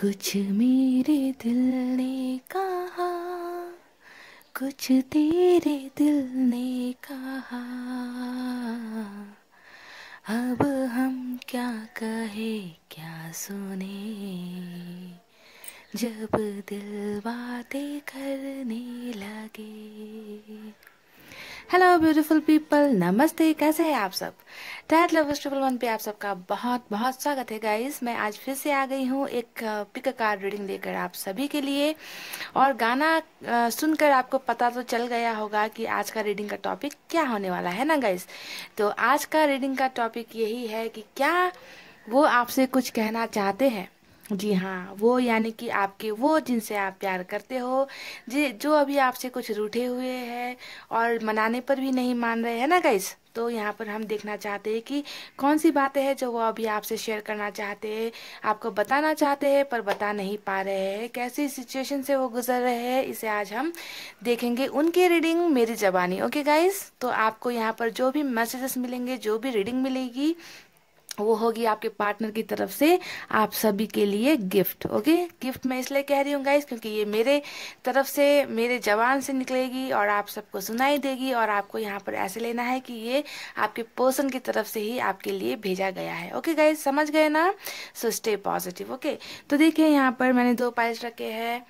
कुछ मेरे दिल ने कहा कुछ तेरे दिल ने कहा अब हम क्या कहे क्या सुने जब दिल बातें करने लगे हेलो ब्यूटीफुल पीपल नमस्ते कैसे हैं आप सब टैट लवर्स ट्रिपल वन पे आप सबका बहुत बहुत स्वागत है गाइस मैं आज फिर से आ गई हूँ एक पिक कार्ड रीडिंग लेकर आप सभी के लिए और गाना सुनकर आपको पता तो चल गया होगा कि आज का रीडिंग का टॉपिक क्या होने वाला है ना गाइस तो आज का रीडिंग का टॉपिक यही है कि क्या वो आपसे कुछ कहना चाहते हैं जी हाँ वो यानी कि आपके वो जिनसे आप प्यार करते हो जी जो अभी आपसे कुछ रूठे हुए हैं और मनाने पर भी नहीं मान रहे हैं ना गाइस तो यहाँ पर हम देखना चाहते हैं कि कौन सी बातें हैं जो वो अभी आपसे शेयर करना चाहते हैं आपको बताना चाहते हैं पर बता नहीं पा रहे हैं कैसी सिचुएशन से वो गुजर रहे हैं इसे आज हम देखेंगे उनकी रीडिंग मेरी जबानी ओके गाइस तो आपको यहाँ पर जो भी मैसेजेस मिलेंगे जो भी रीडिंग मिलेगी वो होगी आपके पार्टनर की तरफ से आप सभी के लिए गिफ्ट ओके गिफ्ट मैं इसलिए कह रही हूँ गाइस क्योंकि ये मेरे तरफ से मेरे जवान से निकलेगी और आप सबको सुनाई देगी और आपको यहाँ पर ऐसे लेना है कि ये आपके पर्सन की तरफ से ही आपके लिए भेजा गया है ओके गाइस समझ गए ना सो स्टे पॉजिटिव ओके तो देखिए यहाँ पर मैंने दो पाइल्स रखे हैं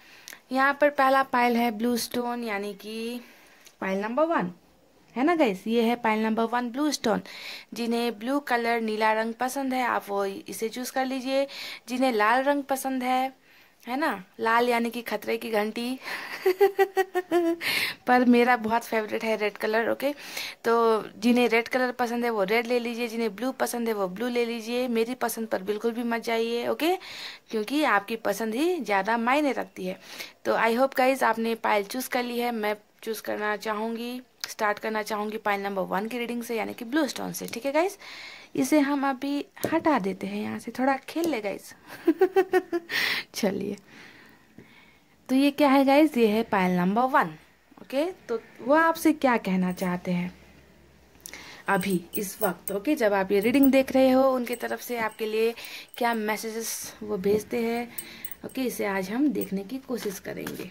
यहाँ पर पहला पाइल है ब्लू स्टोन यानी कि पाइल नंबर वन है ना गैस ये है pile number one blue stone जिन्हें ब्लू कलर नीला रंग पसंद है आप वो इसे चूज कर लीजिए जिन्हें लाल रंग पसंद है है ना लाल यानी कि खतरे की घंटी पर मेरा बहुत फेवरेट है रेड कलर ओके तो जिन्हें रेड कलर पसंद है वो रेड ले लीजिए जिन्हें ब्लू पसंद है वो ब्लू ले लीजिए मेरी पसंद पर बिल्कुल भी मत जाइए ओके क्योंकि आपकी पसंद ही ज़्यादा मायने रखती है तो आई होप गाइज आपने पायल चूज़ कर ली है मैं चूज़ करना चाहूँगी स्टार्ट करना चाहूँगी पाइल नंबर वन की रीडिंग से यानी कि ब्लू स्टोन से ठीक है गाइज इसे हम अभी हटा देते हैं यहाँ से थोड़ा खेल ले गाइस चलिए तो ये क्या है गाइज ये है पाइल नंबर वन ओके तो वह आपसे क्या कहना चाहते हैं अभी इस वक्त ओके जब आप ये रीडिंग देख रहे हो उनकी तरफ से आपके लिए क्या मैसेजेस वो भेजते हैं ओके इसे आज हम देखने की कोशिश करेंगे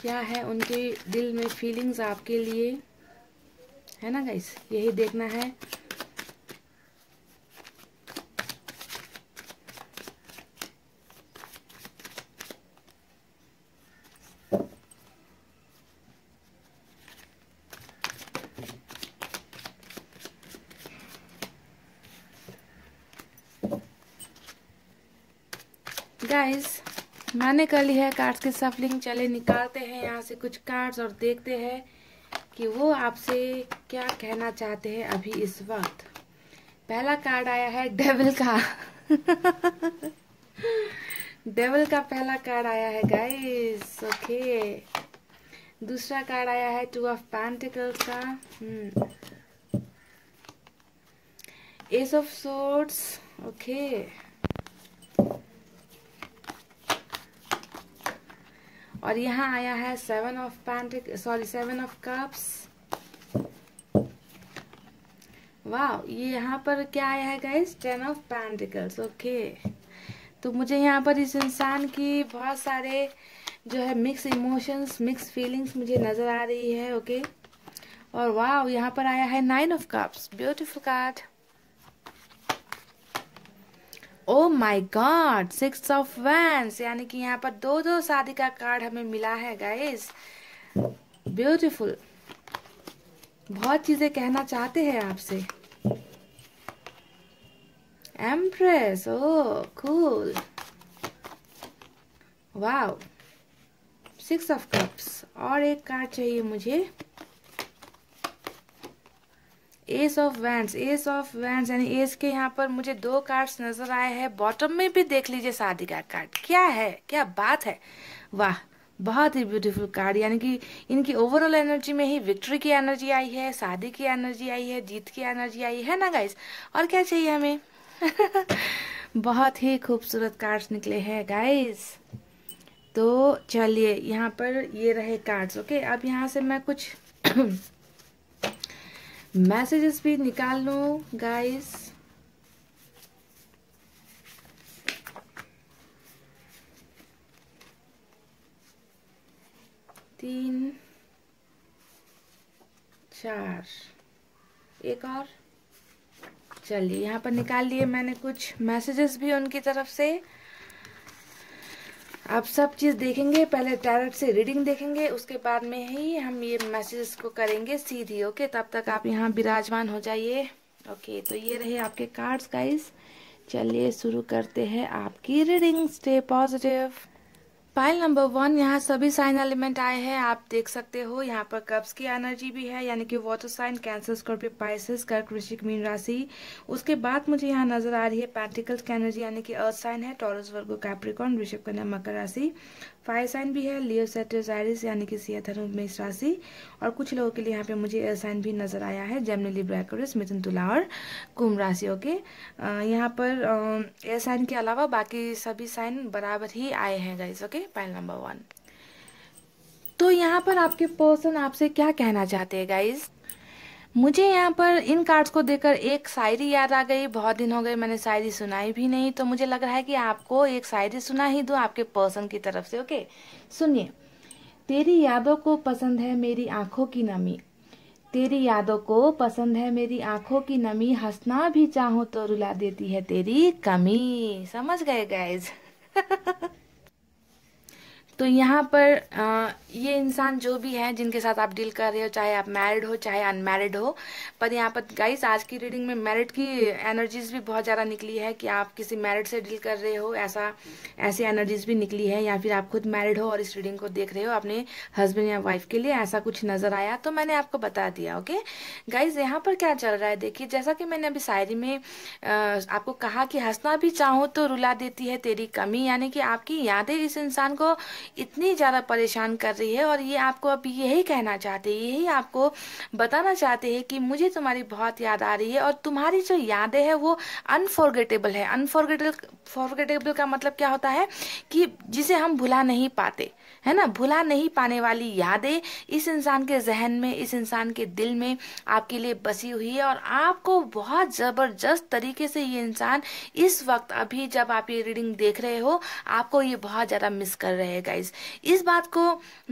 क्या है उनके दिल में फीलिंग्स आपके लिए है ना गाइस यही देखना है दिखाने का लिए है कार्ड्स की सफलिंग चले निकालते हैं यहाँ से कुछ कार्ड्स और देखते हैं कि वो आपसे क्या कहना चाहते हैं अभी इस वक्त पहला कार्ड आया है डेवल का डेवल का पहला कार्ड आया है गाइस ओके दूसरा कार्ड आया है टू ऑफ पेंटिकल्स का एस ऑफ सोर्ट्स ओके और यहाँ आया है seven of pent sorry seven of cups वाह ये यहाँ पर क्या आया है guys ten of pentacles okay तो मुझे यहाँ पर इस इंसान की बहुत सारे जो है मिक्स इमोशंस मिक्स फीलिंग्स मुझे नज़र आ रही है ओके okay? और वाह यहाँ पर आया है nine of cups beautiful card oh my god six of wands यानी कि यहाँ पर दो दो शादी का कार्ड हमें मिला है गाइस ब्यूटीफुल बहुत चीजें कहना चाहते हैं आपसे empress oh cool wow six of cups और एक कार्ड चाहिए मुझे ace of wand ace of wand यानी एस के यहाँ पर मुझे दो कार्ड्स नजर आए हैं बॉटम में भी देख लीजिए शादी का कार्ड क्या है क्या बात है वाह बहुत ही ब्यूटीफुल कार्ड यानी कि इनकी ओवरऑल एनर्जी में ही विक्ट्री की एनर्जी आई है शादी की एनर्जी आई है जीत की एनर्जी आई है ना गाइस और क्या चाहिए हमें बहुत ही खूबसूरत कार्ड्स निकले हैं गाइस तो चलिए यहाँ पर ये रहे कार्ड्स ओके अब यहाँ से मैं कुछ मैसेजेस भी निकाल लो गाइस तीन चार एक और चलिए यहाँ पर निकाल लिए मैंने कुछ मैसेजेस भी उनकी तरफ से आप सब चीज़ देखेंगे पहले टैरट से रीडिंग देखेंगे उसके बाद में ही हम ये मैसेजेस को करेंगे सीधी ओके तब तक आप यहाँ विराजमान हो जाइए ओके तो ये रहे आपके कार्ड्स गाइस चलिए शुरू करते हैं आपकी reading stay positive pile number one यहाँ सभी साइन एलिमेंट आए हैं आप देख सकते हो यहाँ पर कप्स की एनर्जी भी है यानी कि water sign Cancer Scorpio Pisces कर्क वृश्चिक मीन राशि उसके बाद मुझे यहाँ नजर आ रही है पैंटिकल्स की एनर्जी यानी कि अर्थ साइन है टॉरस वर्गो कैप्रिकॉन वृषभ कन्या मकर राशि फाइव साइन भी है लियो सेटेसाइरिस यानी कि सिया धनु मेष राशि और कुछ लोगों के लिए यहाँ पे मुझे एयर साइन भी नजर आया है जेमनी लिब्रैकोरस मिथुन तुला और कुंभ राशि ओके यहाँ पर एयर साइन के अलावा बाकी सभी साइन बराबर ही आए हैं guys okay pile number one तो यहाँ पर आपके पर्सन आपसे क्या कहना चाहते हैं गाइज़ मुझे यहाँ पर इन कार्ड्स को देखकर एक शायरी याद आ गई बहुत दिन हो गए मैंने शायरी सुनाई भी नहीं तो मुझे लग रहा है कि आपको एक शायरी सुना ही दो आपके पर्सन की तरफ से ओके सुनिए तेरी यादों को पसंद है मेरी आंखों की नमी तेरी यादों को पसंद है मेरी आंखों की नमी हंसना भी चाहो तो रुला देती है तेरी कमी समझ गए गाइज तो यहाँ पर आ, ये इंसान जो भी है जिनके साथ आप डील कर रहे हो चाहे आप मैरिड हो चाहे अनमैरिड हो पर यहाँ पर गाइस आज की रीडिंग में मैरिड की एनर्जीज भी बहुत ज़्यादा निकली है कि आप किसी मैरिड से डील कर रहे हो ऐसा ऐसी एनर्जीज भी निकली है या फिर आप खुद मैरिड हो और इस रीडिंग को देख रहे हो अपने हस्बैंड या वाइफ के लिए ऐसा कुछ नज़र आया तो मैंने आपको बता दिया ओके गाइज यहाँ पर क्या चल रहा है देखिए जैसा कि मैंने अभी शायरी में आपको कहा कि हंसना भी चाहूँ तो रुला देती है तेरी कमी यानी कि आपकी यादें इस इंसान को इतनी ज़्यादा परेशान कर रही है और ये आपको अब यही कहना चाहते हैं यही आपको बताना चाहते हैं कि मुझे तुम्हारी बहुत याद आ रही है और तुम्हारी जो यादें हैं वो अनफॉर्गेटेबल है अनफॉर्गेटेबल फॉर्गेटेबल का मतलब क्या होता है कि जिसे हम भुला नहीं पाते है ना भुला नहीं पाने वाली यादें इस इंसान के जहन में इस इंसान के दिल में आपके लिए बसी हुई है और आपको बहुत ज़बरदस्त तरीके से ये इंसान इस वक्त अभी जब आप ये रीडिंग देख रहे हो आपको ये बहुत ज़्यादा मिस कर रहे हैं गाइज इस बात को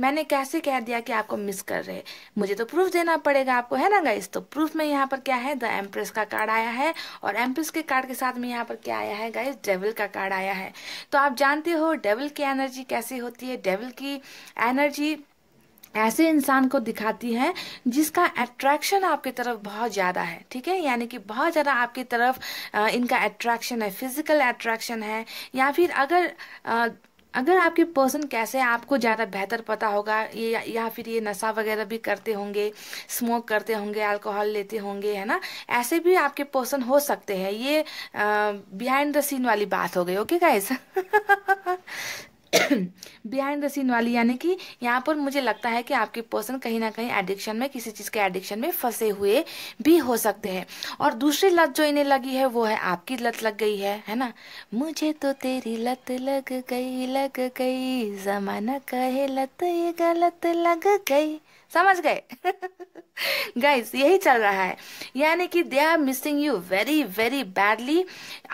मैंने कैसे कह दिया कि आपको मिस कर रहे मुझे तो प्रूफ देना पड़ेगा आपको है ना गाइज तो प्रूफ में यहाँ पर क्या है द एम्प्रेस का कार्ड आया है और एम्प्रेस के कार्ड के साथ में यहाँ पर क्या आया है गाइज डेविल का कार्ड आया है तो आप जानते हो डेविल की एनर्जी कैसी होती है डेविल की एनर्जी ऐसे इंसान को दिखाती है जिसका अट्रैक्शन आपकी तरफ बहुत ज़्यादा है ठीक है यानी कि बहुत ज़्यादा आपकी तरफ इनका अट्रैक्शन है फिजिकल अट्रैक्शन है या फिर अगर अगर आपके पर्सन कैसे आपको ज़्यादा बेहतर पता होगा ये या फिर ये नशा वगैरह भी करते होंगे स्मोक करते होंगे अल्कोहल लेते होंगे है ना ऐसे भी आपके पर्सन हो सकते हैं ये बिहाइंड द सीन वाली बात हो गई okay guys behind the scene वाली यानी कि यहाँ पर मुझे लगता है कि आपके पर्सन कहीं ना कहीं एडिक्शन में किसी चीज़ के एडिक्शन में फंसे हुए भी हो सकते हैं और दूसरी लत जो इन्हें लगी है वो है आपकी लत लग गई है है ना मुझे तो तेरी लत लग गई लग गई जमाना कहे लत ये गलत लग गई समझ गए गाइस यही चल रहा है यानी कि they are missing you very very badly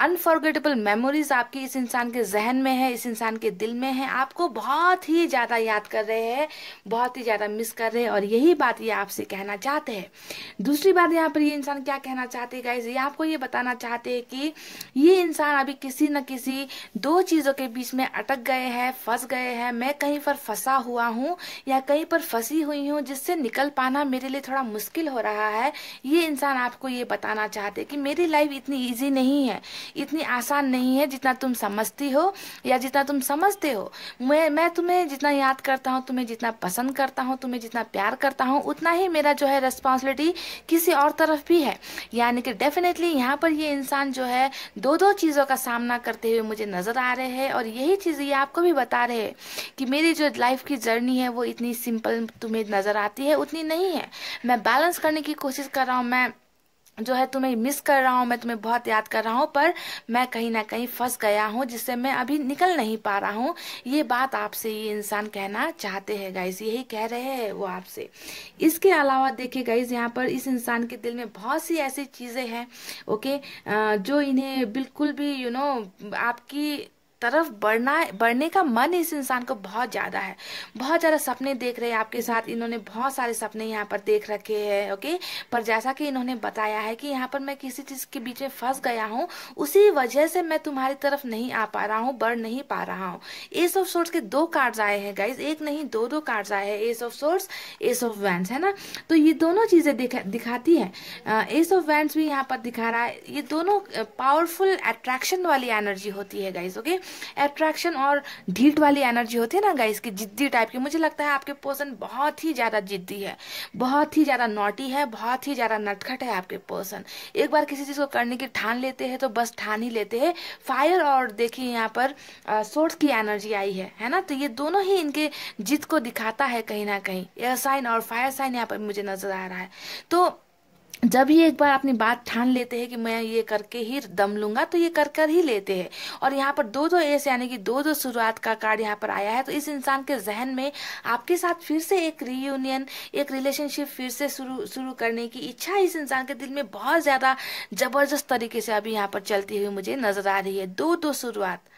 unforgettable memories आपकी इस इंसान के जहन में है इस इंसान के दिल में है आपको बहुत ही ज़्यादा याद कर रहे हैं बहुत ही ज़्यादा मिस कर रहे हैं और यही बात ये आपसे कहना चाहते हैं दूसरी बात यहाँ पर ये इंसान क्या कहना चाहते हैं गाइज ये आपको ये बताना चाहते हैं कि ये इंसान अभी किसी न किसी दो चीज़ों के बीच में अटक गए हैं फंस गए हैं मैं कहीं पर फंसा हुआ हूँ या कहीं पर फंसी हुई हूँ जिससे निकल पाना मेरे लिए थोड़ा मुश्किल हो रहा है ये इंसान आपको ये बताना चाहते कि मेरी लाइफ इतनी ईजी नहीं है इतनी आसान नहीं है जितना तुम समझती हो या जितना तुम समझते हो मैं मैं तुम्हें जितना याद करता हूँ तुम्हें जितना पसंद करता हूँ तुम्हें जितना प्यार करता हूँ उतना ही मेरा जो है रिस्पॉन्सिबिलिटी किसी और तरफ भी है यानी कि डेफिनेटली यहाँ पर ये इंसान जो है दो दो चीज़ों का सामना करते हुए मुझे नज़र आ रहे हैं और यही चीज़ ये आपको भी बता रहे हैं कि मेरी जो लाइफ की जर्नी है वो इतनी सिंपल तुम्हें नज़र नज़र आती है उतनी नहीं है मैं बैलेंस करने की कोशिश कर रहा हूँ मैं जो है तुम्हें मिस कर रहा हूँ मैं तुम्हें बहुत याद कर रहा हूँ पर मैं कहीं ना कहीं फंस गया हूँ जिससे मैं अभी निकल नहीं पा रहा हूँ ये बात आपसे ये इंसान कहना चाहते हैं गाइज यही कह रहे हैं वो आपसे इसके अलावा देखिए गाइज यहाँ पर इस इंसान के दिल में बहुत सी ऐसी चीज़ें हैं ओके जो इन्हें बिल्कुल भी यू नो आपकी तरफ बढ़ना बढ़ने का मन इस इंसान को बहुत ज़्यादा है बहुत ज़्यादा सपने देख रहे हैं आपके साथ इन्होंने बहुत सारे सपने यहाँ पर देख रखे हैं ओके पर जैसा कि इन्होंने बताया है कि यहाँ पर मैं किसी चीज़ के बीच में फंस गया हूँ उसी वजह से मैं तुम्हारी तरफ नहीं आ पा रहा हूँ बढ़ नहीं पा रहा हूँ एस ऑफ सोर्स के दो कार्ड आए हैं गाइज एक नहीं दो दो कार्ड आए हैं ace of swords ace of wands है ना तो ये दोनों चीज़ें दिखाती है एस ऑफ वैंस भी यहाँ पर दिखा रहा है ये दोनों पावरफुल अट्रैक्शन वाली एनर्जी होती है गाइज ओके अट्रैक्शन और ढीट वाली एनर्जी होती है ना गाइस की जिद्दी टाइप की मुझे लगता है आपके पर्सन बहुत ही ज़्यादा जिद्दी है बहुत ही ज़्यादा नोटी है बहुत ही ज़्यादा नटखट है आपके पर्सन एक बार किसी चीज़ को करने की ठान लेते हैं तो बस ठान ही लेते हैं फायर और देखिए यहाँ पर सोर्स की एनर्जी आई है है ना तो ये दोनों ही इनके जिद को दिखाता है कहीं ना कहीं एयर साइन और फायर साइन यहाँ पर मुझे नज़र आ रहा है तो जब ये एक बार अपनी बात ठान लेते हैं कि मैं ये करके ही दम लूंगा तो ये कर कर ही लेते हैं और यहाँ पर दो दो एस यानी कि दो दो शुरुआत का कार्ड यहाँ पर आया है तो इस इंसान के जहन में आपके साथ फिर से एक रीयूनियन एक रिलेशनशिप फिर से शुरू शुरू करने की इच्छा इस इंसान के दिल में बहुत ज़्यादा जबरदस्त तरीके से अभी यहाँ पर चलती हुई मुझे नजर आ रही है दो दो शुरुआत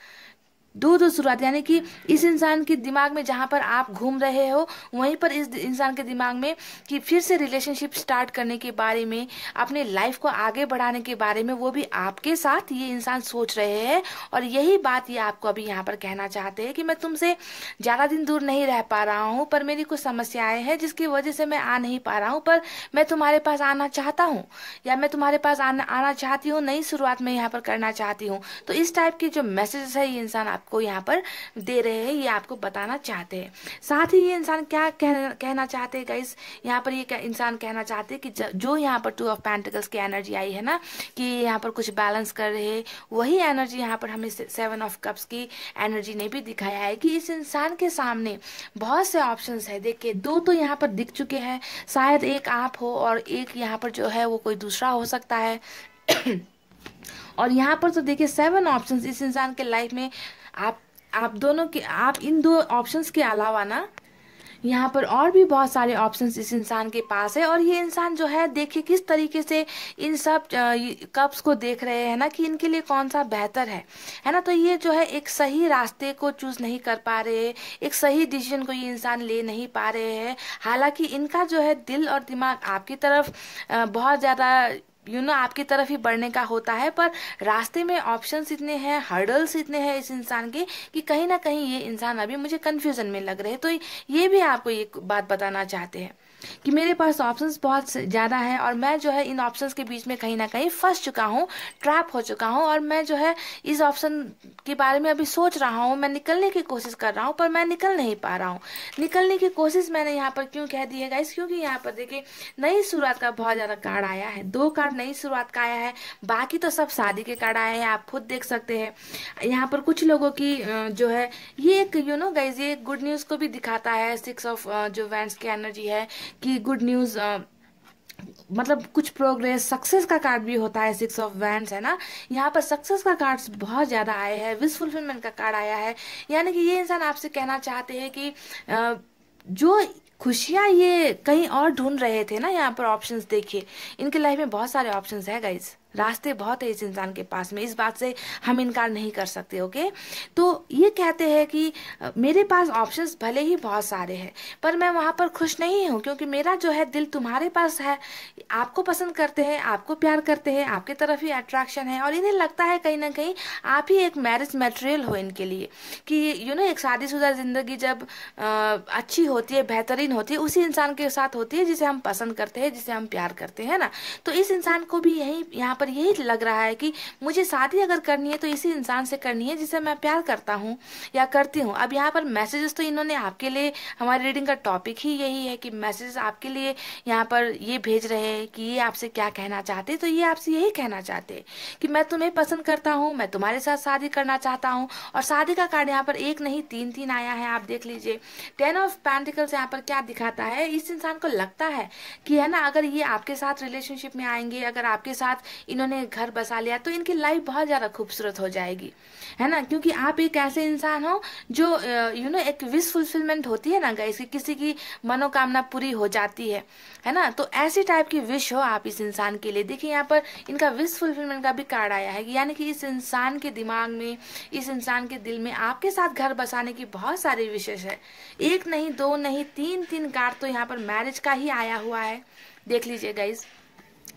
दूर दूर शुरुआत यानी कि इस इंसान के दिमाग में जहाँ पर आप घूम रहे हो वहीं पर इस इंसान के दिमाग में कि फिर से रिलेशनशिप स्टार्ट करने के बारे में अपने लाइफ को आगे बढ़ाने के बारे में वो भी आपके साथ ये इंसान सोच रहे हैं और यही बात ये आपको अभी यहाँ पर कहना चाहते हैं कि मैं तुमसे ज़्यादा दिन दूर नहीं रह पा रहा हूँ पर मेरी कुछ समस्याएं हैं जिसकी वजह से मैं आ नहीं पा रहा हूँ पर मैं तुम्हारे पास आना चाहता हूँ या मैं तुम्हारे पास आना आना चाहती हूँ नई शुरुआत में यहाँ पर करना चाहती हूँ तो इस टाइप की जो मैसेजेस है ये इंसान आप आपको यहाँ पर दे रहे हैं ये आपको बताना चाहते हैं साथ ही ये इंसान क्या कहना कहना चाहते हैं गाइस यहाँ पर ये इंसान कहना चाहते हैं कि जो यहाँ पर टू ऑफ पैंटिकल्स की एनर्जी आई है ना कि यहाँ पर कुछ बैलेंस कर रहे वही एनर्जी यहाँ पर हमें सेवन ऑफ कप्स की एनर्जी ने भी दिखाया है कि इस इंसान के सामने बहुत से ऑप्शन है देखिए दो तो यहाँ पर दिख चुके हैं शायद एक आप हो और एक यहाँ पर जो है वो कोई दूसरा हो सकता है और यहाँ पर तो देखिए सेवन ऑप्शंस इस इंसान के लाइफ में आप आप दोनों के आप इन दो ऑप्शंस के अलावा ना यहाँ पर और भी बहुत सारे ऑप्शंस इस इंसान के पास है और ये इंसान जो है देखिए किस तरीके से इन सब कप्स को देख रहे हैं ना कि इनके लिए कौन सा बेहतर है है ना तो ये जो है एक सही रास्ते को चूज नहीं कर पा रहे एक सही डिसीजन को ये इंसान ले नहीं पा रहे हैं हालांकि इनका जो है दिल और दिमाग आपकी तरफ बहुत ज़्यादा यू नो आपकी तरफ ही बढ़ने का होता है पर रास्ते में ऑप्शन इतने हैं हर्डल्स इतने हैं इस इंसान के कि कहीं ना कहीं ये इंसान अभी मुझे कन्फ्यूजन में लग रहे हैं तो ये भी आपको ये बात बताना चाहते हैं कि मेरे पास ऑप्शंस बहुत ज़्यादा है और मैं जो है इन ऑप्शंस के बीच में कहीं ना कहीं फंस चुका हूँ ट्रैप हो चुका हूँ और मैं जो है इस ऑप्शन के बारे में अभी सोच रहा हूँ मैं निकलने की कोशिश कर रहा हूँ पर मैं निकल नहीं पा रहा हूँ निकलने की कोशिश मैंने यहाँ पर क्यों कह दी है गाइस क्योंकि यहाँ पर देखिए नई शुरुआत का बहुत ज़्यादा कार्ड आया है दो कार्ड नई शुरुआत का आया है बाकी तो सब शादी के कार्ड आए हैं आप खुद देख सकते हैं यहाँ पर कुछ लोगों की जो है ये एक यू नो गाइज ये गुड न्यूज़ को भी दिखाता है सिक्स ऑफ जो वैंड्स की एनर्जी है कि गुड न्यूज़ uh, मतलब कुछ प्रोग्रेस सक्सेस का कार्ड भी होता है सिक्स ऑफ वैंड है ना यहाँ पर सक्सेस का कार्ड बहुत ज़्यादा आए हैं विश फुलफिलमेंट का कार्ड आया है यानी कि ये इंसान आपसे कहना चाहते हैं कि uh, जो खुशियाँ ये कहीं और ढूंढ रहे थे ना यहाँ पर ऑप्शंस देखिए इनके लाइफ में बहुत सारे ऑप्शंस है गाइज़ रास्ते बहुत है इस इंसान के पास में इस बात से हम इनकार नहीं कर सकते ओके तो ये कहते हैं कि मेरे पास ऑप्शंस भले ही बहुत सारे हैं पर मैं वहाँ पर खुश नहीं हूँ क्योंकि मेरा जो है दिल तुम्हारे पास है आपको पसंद करते हैं आपको प्यार करते हैं आपके तरफ ही अट्रैक्शन है और इन्हें लगता है कहीं ना कहीं आप ही एक मैरिज मेटेरियल हो इनके लिए कि यू नो एक शादीशुदा ज़िंदगी जब आ, अच्छी होती है बेहतरीन होती है उसी इंसान के साथ होती है जिसे हम पसंद करते हैं जिसे हम प्यार करते हैं ना तो इस इंसान को भी यही यहाँ पर पर यही लग रहा है कि मुझे शादी अगर करनी है तो इसी इंसान से करनी है जिसे मैं प्यार करता हूँ या करती हूँ अब यहाँ पर मैसेजेस तो इन्होंने आपके लिए हमारी रीडिंग का टॉपिक ही यही है कि मैसेजेस आपके लिए यहाँ पर ये भेज रहे हैं कि ये आपसे क्या कहना चाहते तो ये आपसे यही कहना चाहते कि मैं तुम्हें पसंद करता हूँ मैं तुम्हारे साथ शादी करना चाहता हूँ और शादी का कार्ड यहाँ पर एक नहीं तीन तीन आया है आप देख लीजिए टेन ऑफ पैंटिकल्स यहाँ पर क्या दिखाता है इस इंसान को लगता है कि है ना अगर ये आपके साथ रिलेशनशिप में आएंगे अगर आपके साथ इन्होंने घर बसा लिया तो इनकी लाइफ बहुत ज़्यादा खूबसूरत हो जाएगी है ना क्योंकि आप एक ऐसे इंसान हो जो यू नो एक विश फुलफिलमेंट होती है ना गाइस कि किसी की मनोकामना पूरी हो जाती है है ना तो ऐसी टाइप की विश हो आप इस इंसान के लिए देखिए यहाँ पर इनका विश फुलफिलमेंट का भी कार्ड आया है यानी कि इस इंसान के दिमाग में इस इंसान के दिल में आपके साथ घर बसाने की बहुत सारी विशेष है एक नहीं दो नहीं तीन तीन कार्ड तो यहाँ पर मैरिज का ही आया हुआ है देख लीजिए गाइज़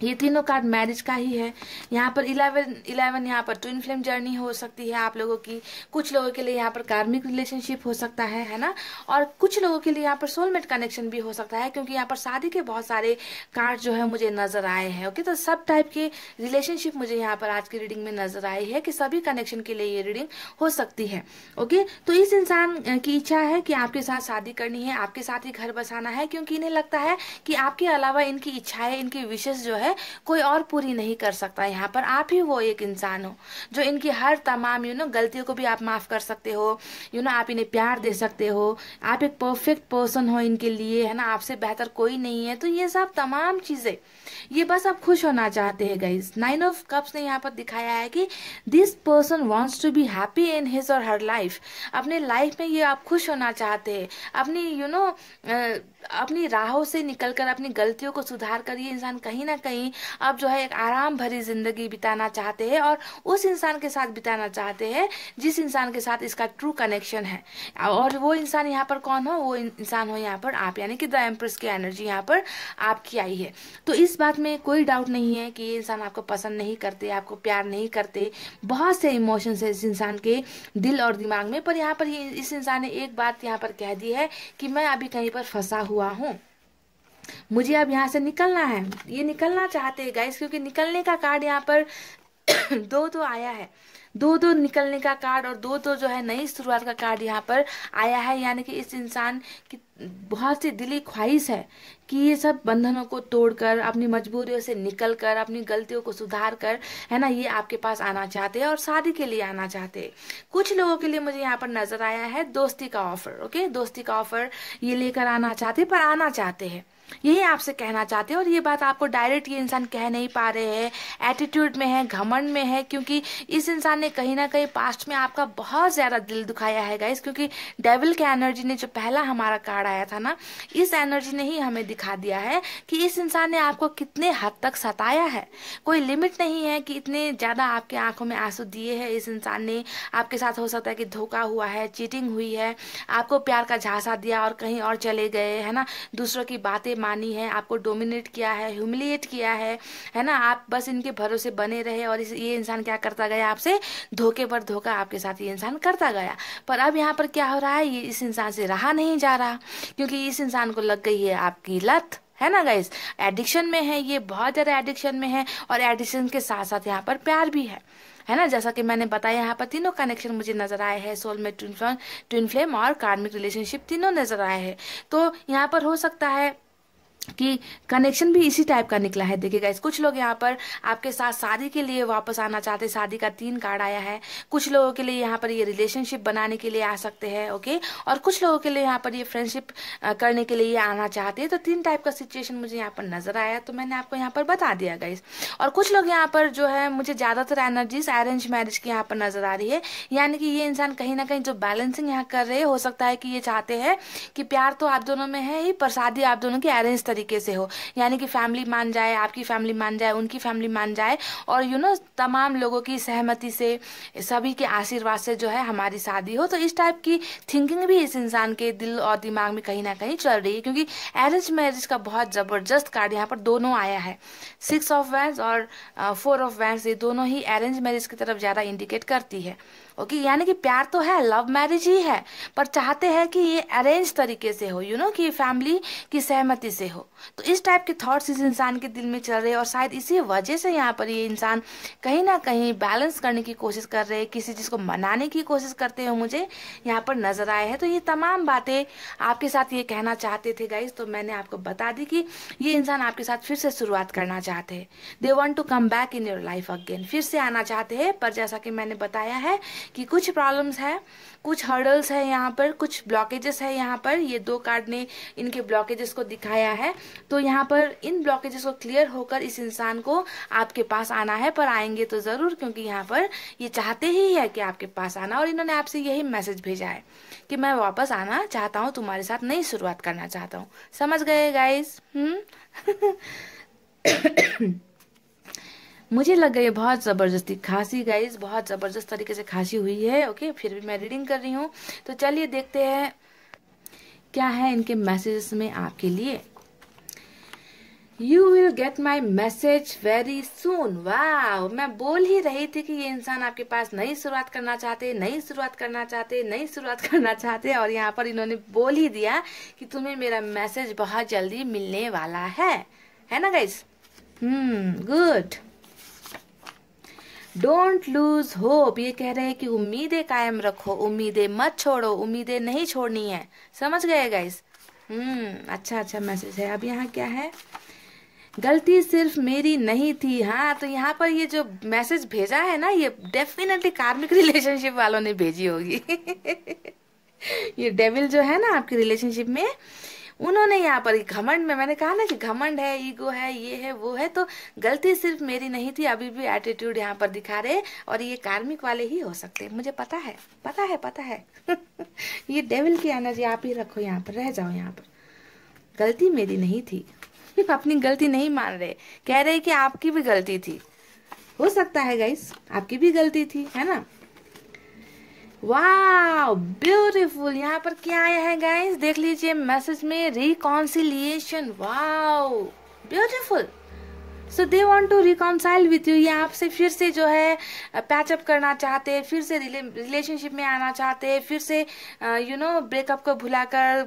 ये तीनों कार्ड मैरिज का ही है यहाँ पर इलेवन इलेवन यहाँ पर ट्विन फ्लेम जर्नी हो सकती है आप लोगों की कुछ लोगों के लिए यहाँ पर कार्मिक रिलेशनशिप हो सकता है है ना और कुछ लोगों के लिए यहाँ पर सोलमेट कनेक्शन भी हो सकता है क्योंकि यहाँ पर शादी के बहुत सारे कार्ड जो है मुझे नजर आए हैं ओके तो सब टाइप के रिलेशनशिप मुझे यहाँ पर आज की रीडिंग में नजर आई है कि सभी कनेक्शन के लिए ये रीडिंग हो सकती है ओके तो इस इंसान की इच्छा है कि आपके साथ शादी करनी है आपके साथ ही घर बसाना है क्योंकि इन्हें लगता है कि आपके अलावा इनकी इच्छाएं इनकी विशेष जो है है कोई और पूरी नहीं कर सकता यहाँ पर आप ही वो एक इंसान हो जो इनकी हर तमाम यू नो गलतियों को भी आप माफ़ कर सकते हो यू नो आप इन्हें प्यार दे सकते हो आप एक परफेक्ट पर्सन हो इनके लिए है ना आपसे बेहतर कोई नहीं है तो ये सब तमाम चीज़ें ये बस आप खुश होना चाहते हैं गाइज नाइन ऑफ कप्स ने यहाँ पर दिखाया है कि this person wants to be happy in his और हर लाइफ अपने लाइफ में ये आप खुश होना चाहते हैं अपनी यू you नो know, अपनी राहों से निकलकर अपनी गलतियों को सुधार कर ये इंसान कहीं ना कहीं नहीं आप जो है एक आराम भरी जिंदगी बिताना चाहते हैं और उस इंसान के साथ बिताना चाहते हैं जिस इंसान के साथ इसका ट्रू कनेक्शन है और वो इंसान यहाँ पर कौन हो वो इंसान हो यहाँ पर आप यानी कि द एम्प्रेस की एनर्जी यहाँ पर आपकी आई है तो इस बात में कोई डाउट नहीं है कि ये इंसान आपको पसंद नहीं करते आपको प्यार नहीं करते बहुत से इमोशंस है इस इंसान के दिल और दिमाग में पर यहाँ पर इस इंसान ने एक बात यहाँ पर कह दी है कि मैं अभी कहीं पर फंसा हुआ हूँ मुझे अब यहाँ से निकलना है ये निकलना चाहते हैं गाइस क्योंकि निकलने का कार्ड यहाँ पर दो दो आया है दो दो निकलने का कार्ड और दो दो जो है नई शुरुआत का कार्ड यहाँ पर आया है यानी कि इस इंसान की बहुत सी दिली ख्वाहिश है कि ये सब बंधनों को तोड़कर अपनी मजबूरियों से निकल कर अपनी गलतियों को सुधार कर है ना ये आपके पास आना चाहते हैं और शादी के लिए आना चाहते हैं कुछ लोगों के लिए मुझे यहाँ पर नजर आया है दोस्ती का ऑफर ओके दोस्ती का ऑफर ये लेकर आना चाहते पर आना चाहते हैं यही आपसे कहना चाहते हैं और ये बात आपको डायरेक्ट ये इंसान कह नहीं पा रहे हैं एटीट्यूड में है घमंड में है क्योंकि इस इंसान ने कहीं ना कहीं पास्ट में आपका बहुत ज़्यादा दिल दुखाया है गाइस क्योंकि डेविल के एनर्जी ने जो पहला हमारा कार्ड आया था ना इस एनर्जी ने ही हमें दिखा दिया है कि इस इंसान ने आपको कितने हद तक सताया है कोई लिमिट नहीं है कि इतने ज़्यादा आपके आंखों में आंसू दिए है इस इंसान ने आपके साथ हो सकता है कि धोखा हुआ है चीटिंग हुई है आपको प्यार का झांसा दिया और कहीं और चले गए है ना दूसरों की बातें मानी है आपको डोमिनेट किया है ह्यूमिलिएट किया है है ना आप बस इनके भरोसे बने रहे और इस ये इंसान क्या करता गया आपसे धोखे पर धोखा आपके साथ ये इंसान करता गया पर अब यहाँ पर क्या हो रहा है ये इस इंसान से रहा नहीं जा रहा क्योंकि इस इंसान को लग गई है आपकी लत है ना गाइस एडिक्शन में है ये बहुत ज़्यादा एडिक्शन में है और एडिक्शन के साथ साथ यहाँ पर प्यार भी है है ना जैसा कि मैंने बताया यहाँ पर तीनों कनेक्शन मुझे नजर आए हैं सोल में ट्विन फ्लेम ट्विन फ्लेम और कार्मिक रिलेशनशिप तीनों नजर आए हैं तो यहाँ पर हो सकता है कि कनेक्शन भी इसी टाइप का निकला है देखिए गाइस कुछ लोग यहाँ पर आपके साथ शादी के लिए वापस आना चाहते हैं शादी का तीन कार्ड आया है कुछ लोगों के लिए यहाँ पर ये रिलेशनशिप बनाने के लिए आ सकते हैं ओके और कुछ लोगों के लिए यहाँ पर ये फ्रेंडशिप करने के लिए आना चाहते हैं तो तीन टाइप का सिचुएशन मुझे यहाँ पर नजर आया तो मैंने आपको यहाँ पर बता दिया गाइस और कुछ लोग यहाँ पर जो है मुझे ज़्यादातर एनर्जीज अरेंज मैरिज की यहाँ पर नजर आ रही है यानी कि ये इंसान कहीं ना कहीं जो बैलेंसिंग यहाँ कर रहे हो सकता है कि ये चाहते हैं कि प्यार तो आप दोनों में है ही पर शादी आप दोनों की अरेंज तरीके तरीके से हो यानी कि फैमिली मान जाए आपकी फैमिली मान जाए उनकी फैमिली मान जाए और यू नो तमाम लोगों की सहमति से सभी के आशीर्वाद से जो है हमारी शादी हो तो इस टाइप की थिंकिंग भी इस इंसान के दिल और दिमाग में कहीं ना कहीं चल रही है क्योंकि अरेंज मैरिज का बहुत ज़बरदस्त कार्ड यहाँ पर दोनों आया है सिक्स ऑफ वैंस और फोर ऑफ वैंस ये दोनों ही अरेंज मैरिज की तरफ ज़्यादा इंडिकेट करती है ओके यानी कि प्यार तो है लव मैरिज ही है पर चाहते हैं कि ये अरेंज तरीके से हो यू नो कि फैमिली की सहमति से हो तो इस टाइप के थॉट्स इस इंसान के दिल में चल रहे और शायद इसी वजह से यहाँ पर ये इंसान कहीं ना कहीं बैलेंस करने की कोशिश कर रहे हैं किसी चीज़ को मनाने की कोशिश करते हुए मुझे यहाँ पर नजर आए हैं तो ये तमाम बातें आपके साथ ये कहना चाहते थे गाइज तो मैंने आपको बता दी कि ये इंसान आपके साथ फिर से शुरुआत करना चाहते हैं they want to come back in your life again फिर से आना चाहते हैं पर जैसा कि मैंने बताया है कि कुछ प्रॉब्लम्स है कुछ हर्डल्स है यहाँ पर कुछ ब्लॉकेजेस है यहाँ पर ये दो कार्ड ने इनके ब्लॉकेजेस को दिखाया है तो यहाँ पर इन ब्लॉकेजेस को क्लियर होकर इस इंसान को आपके पास आना है पर आएंगे तो ज़रूर क्योंकि यहाँ पर ये चाहते ही है कि आपके पास आना और इन्होंने आपसे यही मैसेज भेजा है कि मैं वापस आना चाहता हूँ तुम्हारे साथ नई शुरुआत करना चाहता हूँ समझ गए गाइज हम्म मुझे लग गई बहुत ज़बरदस्ती खांसी गाइज बहुत ज़बरदस्त तरीके से खांसी हुई है ओके फिर भी मैं रीडिंग कर रही हूँ तो चलिए देखते हैं क्या है इनके मैसेजेस में आपके लिए you will get my message very soon वाह मैं बोल ही रही थी कि ये इंसान आपके पास नई शुरुआत करना चाहते नई शुरुआत करना चाहते नई शुरुआत करना चाहते और यहाँ पर इन्होंने बोल ही दिया कि तुम्हें मेरा मैसेज बहुत जल्दी मिलने वाला है है ना guys hmm good don't lose hope ये कह रहे हैं कि उम्मीदें कायम रखो उम्मीदें मत छोड़ो उम्मीदें नहीं छोड़नी है समझ गए गाइस हम्म अच्छा अच्छा मैसेज है अब यहाँ क्या है गलती सिर्फ मेरी नहीं थी हाँ तो यहाँ पर ये जो मैसेज भेजा है ना ये डेफिनेटली कार्मिक रिलेशनशिप वालों ने भेजी होगी ये डेविल जो है ना आपकी रिलेशनशिप में उन्होंने यहाँ पर घमंड में मैंने कहा ना कि घमंड है ईगो है ये है वो है तो गलती सिर्फ मेरी नहीं थी अभी भी एटीट्यूड यहाँ पर दिखा रहे और ये कार्मिक वाले ही हो सकते हैं मुझे पता है पता है पता है ये डेविल की एनर्जी आप ही रखो यहाँ पर रह जाओ यहाँ पर गलती मेरी नहीं थी अपनी गलती नहीं मान रहे कह रहे कि आपकी भी गलती थी हो सकता है गाइस आपकी भी गलती थी है ना वाह ब्यूटीफुल यहाँ पर क्या आया है गाइस देख लीजिए मैसेज में रिकॉन्सिलियेशन वाह beautiful so they want to reconcile with you ये आपसे फिर से जो है पैचअप करना चाहते हैं फिर से रिलेशनशिप में आना चाहते हैं फिर से यू नो ब्रेकअप को भुलाकर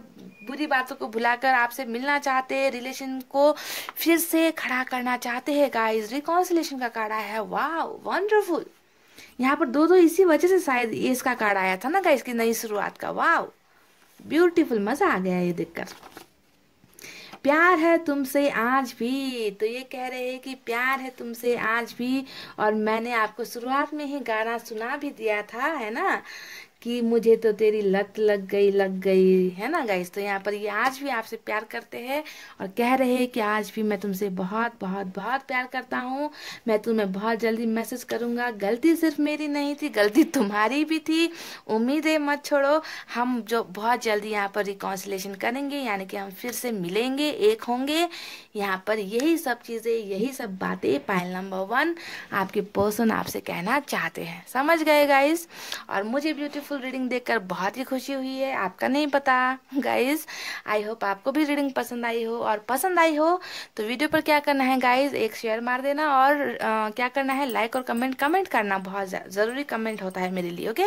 बुरी बातों को भुलाकर आपसे मिलना चाहते हैं रिलेशन को फिर से खड़ा करना चाहते हैं गाइस रिकॉन्सिलेशन का आया है वाह वंडरफुल यहाँ पर दो दो इसी वजह से शायद ये इसका कार्ड आया था ना इसकी नई शुरुआत का वाव ब्यूटीफुल मजा आ गया ये देखकर प्यार है तुमसे आज भी तो ये कह रहे हैं कि प्यार है तुमसे आज भी और मैंने आपको शुरुआत में ही गाना सुना भी दिया था है ना कि मुझे तो तेरी लत लग गई लग गई है ना गाइस तो यहाँ पर ये आज भी आपसे प्यार करते हैं और कह रहे हैं कि आज भी मैं तुमसे बहुत बहुत बहुत प्यार करता हूँ मैं तुम्हें बहुत जल्दी मैसेज करूँगा गलती सिर्फ मेरी नहीं थी गलती तुम्हारी भी थी उम्मीदें मत छोड़ो हम जो बहुत जल्दी यहाँ पर रिकाउंसलेशन करेंगे यानी कि हम फिर से मिलेंगे एक होंगे यहाँ पर यही सब चीज़ें यही सब बातें पाइल नंबर वन आपके पर्सन आपसे कहना चाहते हैं समझ गए गाइस और मुझे ब्यूटीफुल मीनिंगफुल रीडिंग देखकर बहुत ही खुशी हुई है आपका नहीं पता गाइज आई होप आपको भी रीडिंग पसंद आई हो और पसंद आई हो तो वीडियो पर क्या करना है गाइज एक शेयर मार देना और आ, क्या करना है लाइक और कमेंट कमेंट करना बहुत ज़रूरी कमेंट होता है मेरे लिए ओके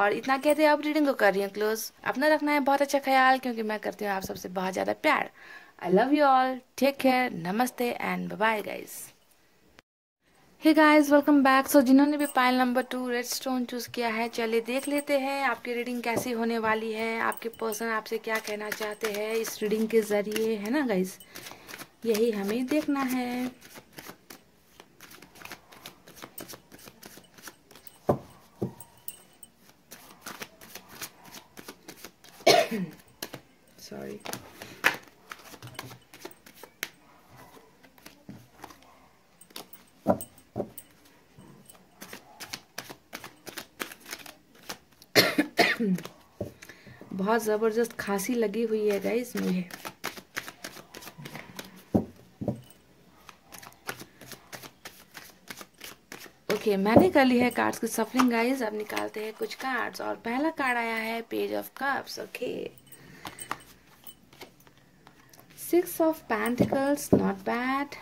और इतना कहते हैं अब रीडिंग को कर रही हूँ क्लोज अपना रखना है बहुत अच्छा ख्याल क्योंकि मैं करती हूँ आप सबसे बहुत ज़्यादा प्यार I love you all take care नमस्ते एंड बाय गाइज़ है गाइस वेलकम बैक सो जिन्होंने भी pile number two red stone choose किया है चलिए देख लेते हैं आपकी रीडिंग कैसी होने वाली है आपके पर्सन आपसे क्या कहना चाहते हैं इस रीडिंग के ज़रिए है ना गाइस यही हमें देखना है सॉरी बहुत ज़बरदस्त खांसी लगी हुई है गाइस मुझे ओके मैंने कर ली है कार्ड्स की सफरिंग गाइस अब निकालते हैं कुछ कार्ड्स और पहला कार्ड आया है page of cups okay six of pentacles not bad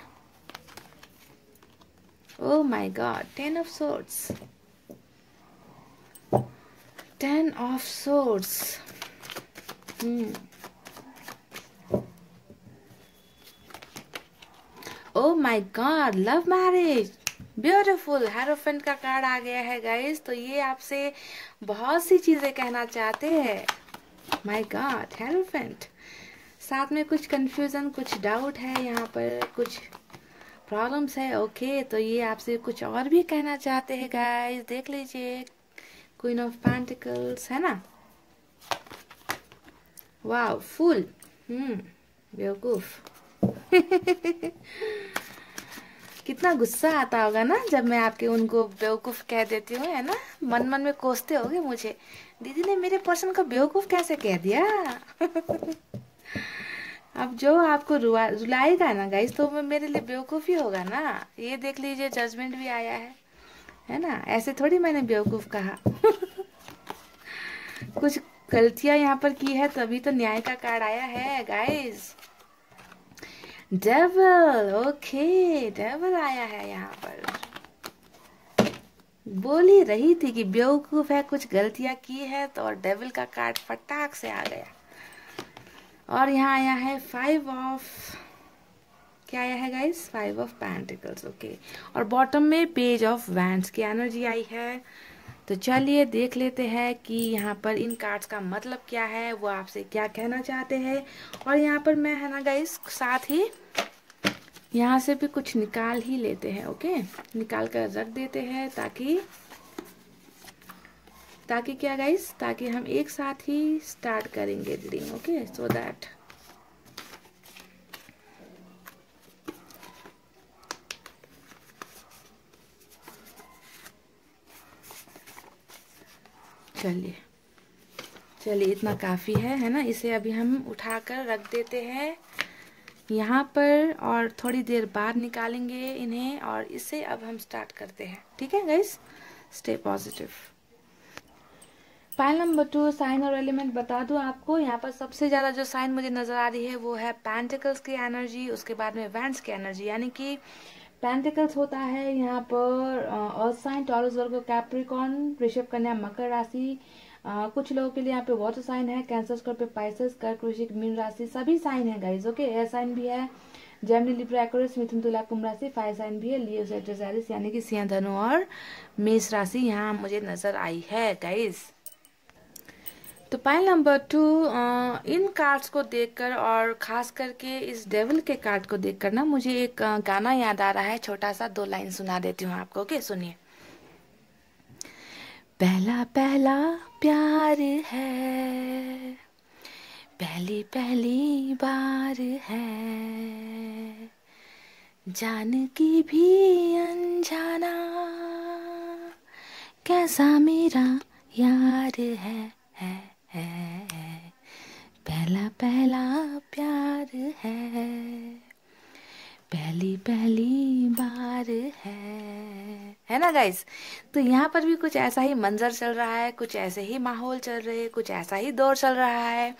oh my god ten of swords ten of swords oh my god love marriage beautiful hierophant का कार्ड आ गया है गाइस तो ये आपसे बहुत सी चीजें कहना चाहते हैं माय गॉड हेरोफेंट साथ में कुछ कंफ्यूजन कुछ डाउट है यहाँ पर कुछ प्रॉब्लम्स है ओके तो ये आपसे कुछ और भी कहना चाहते हैं गाइस देख लीजिए क्वीन ऑफ पैंटिकल्स है ना वाह फूल हम्म बेवकूफ कितना गुस्सा आता होगा ना जब मैं आपके उनको बेवकूफ़ कह देती हूँ है ना मन मन में कोसते होगे मुझे दीदी ने मेरे पर्सन को बेवकूफ़ कैसे कह दिया अब जो आपको रुलाएगा ना गाइस तो मेरे लिए बेवकूफ़ ही होगा ना ये देख लीजिए जजमेंट भी आया है है ना ऐसे थोड़ी मैंने बेवकूफ़ कहा कुछ गलतियां यहाँ पर की है तभी तो न्याय का कार्ड आया है गाइस डेवल ओके डेवल आया है यहाँ पर बोली रही थी कि बेवकूफ है कुछ गलतियां की है तो और डेविल का कार्ड फटाक से आ गया और यहाँ आया है फाइव ऑफ क्या आया है guys five of pentacles okay और बॉटम में पेज ऑफ वैंड्स की एनर्जी आई है तो चलिए देख लेते हैं कि यहाँ पर इन कार्ड्स का मतलब क्या है वो आपसे क्या कहना चाहते हैं और यहाँ पर मैं है ना गाइस साथ ही यहाँ से भी कुछ निकाल ही लेते हैं ओके निकाल कर रख देते हैं ताकि ताकि क्या गाइस ताकि हम एक साथ ही स्टार्ट करेंगे रीडिंग ओके सो दैट चलिए चलिए इतना काफ़ी है है ना इसे अभी हम उठा कर रख देते हैं यहाँ पर और थोड़ी देर बाद निकालेंगे इन्हें और इसे अब हम स्टार्ट करते हैं ठीक है guys stay positive pile number two sign और एलिमेंट बता दूं आपको यहाँ पर सबसे ज़्यादा जो साइन मुझे नज़र आ रही है वो है पैंटिकल्स की एनर्जी उसके बाद में वैंस की एनर्जी यानी कि पेंटिकल्स होता है यहाँ पर earth sign Taurus Virgo Capricorn ऋषभ कन्या मकर राशि कुछ लोगों के लिए यहाँ पे वाटर साइन है कैंसर स्कॉर्पियो पाइसेस कर्क वृश्चिक मीन राशि सभी साइन है गाइज ओके एयर साइन भी है जैमनी लिब्रा मिथुन तुला कुंभ राशि फायर साइन भी है लियो सेटेस यानी कि सिंह धनु और मेष राशि यहाँ मुझे नजर आई है गाइज तो पाइल नंबर टू इन कार्ड्स को देखकर और ख़ास करके इस डेविल के कार्ड को देखकर ना मुझे एक गाना याद आ रहा है छोटा सा दो लाइन सुना देती हूँ आपको ओके सुनिए पहला पहला प्यार है पहली पहली बार है जान की भी अनजाना कैसा मेरा यार है, है है पहला पहला प्यार है पहली पहली बार है है ना गाइस तो यहाँ पर भी कुछ ऐसा ही मंजर चल रहा है कुछ ऐसे ही माहौल चल रहे हैं कुछ ऐसा ही दौर चल रहा है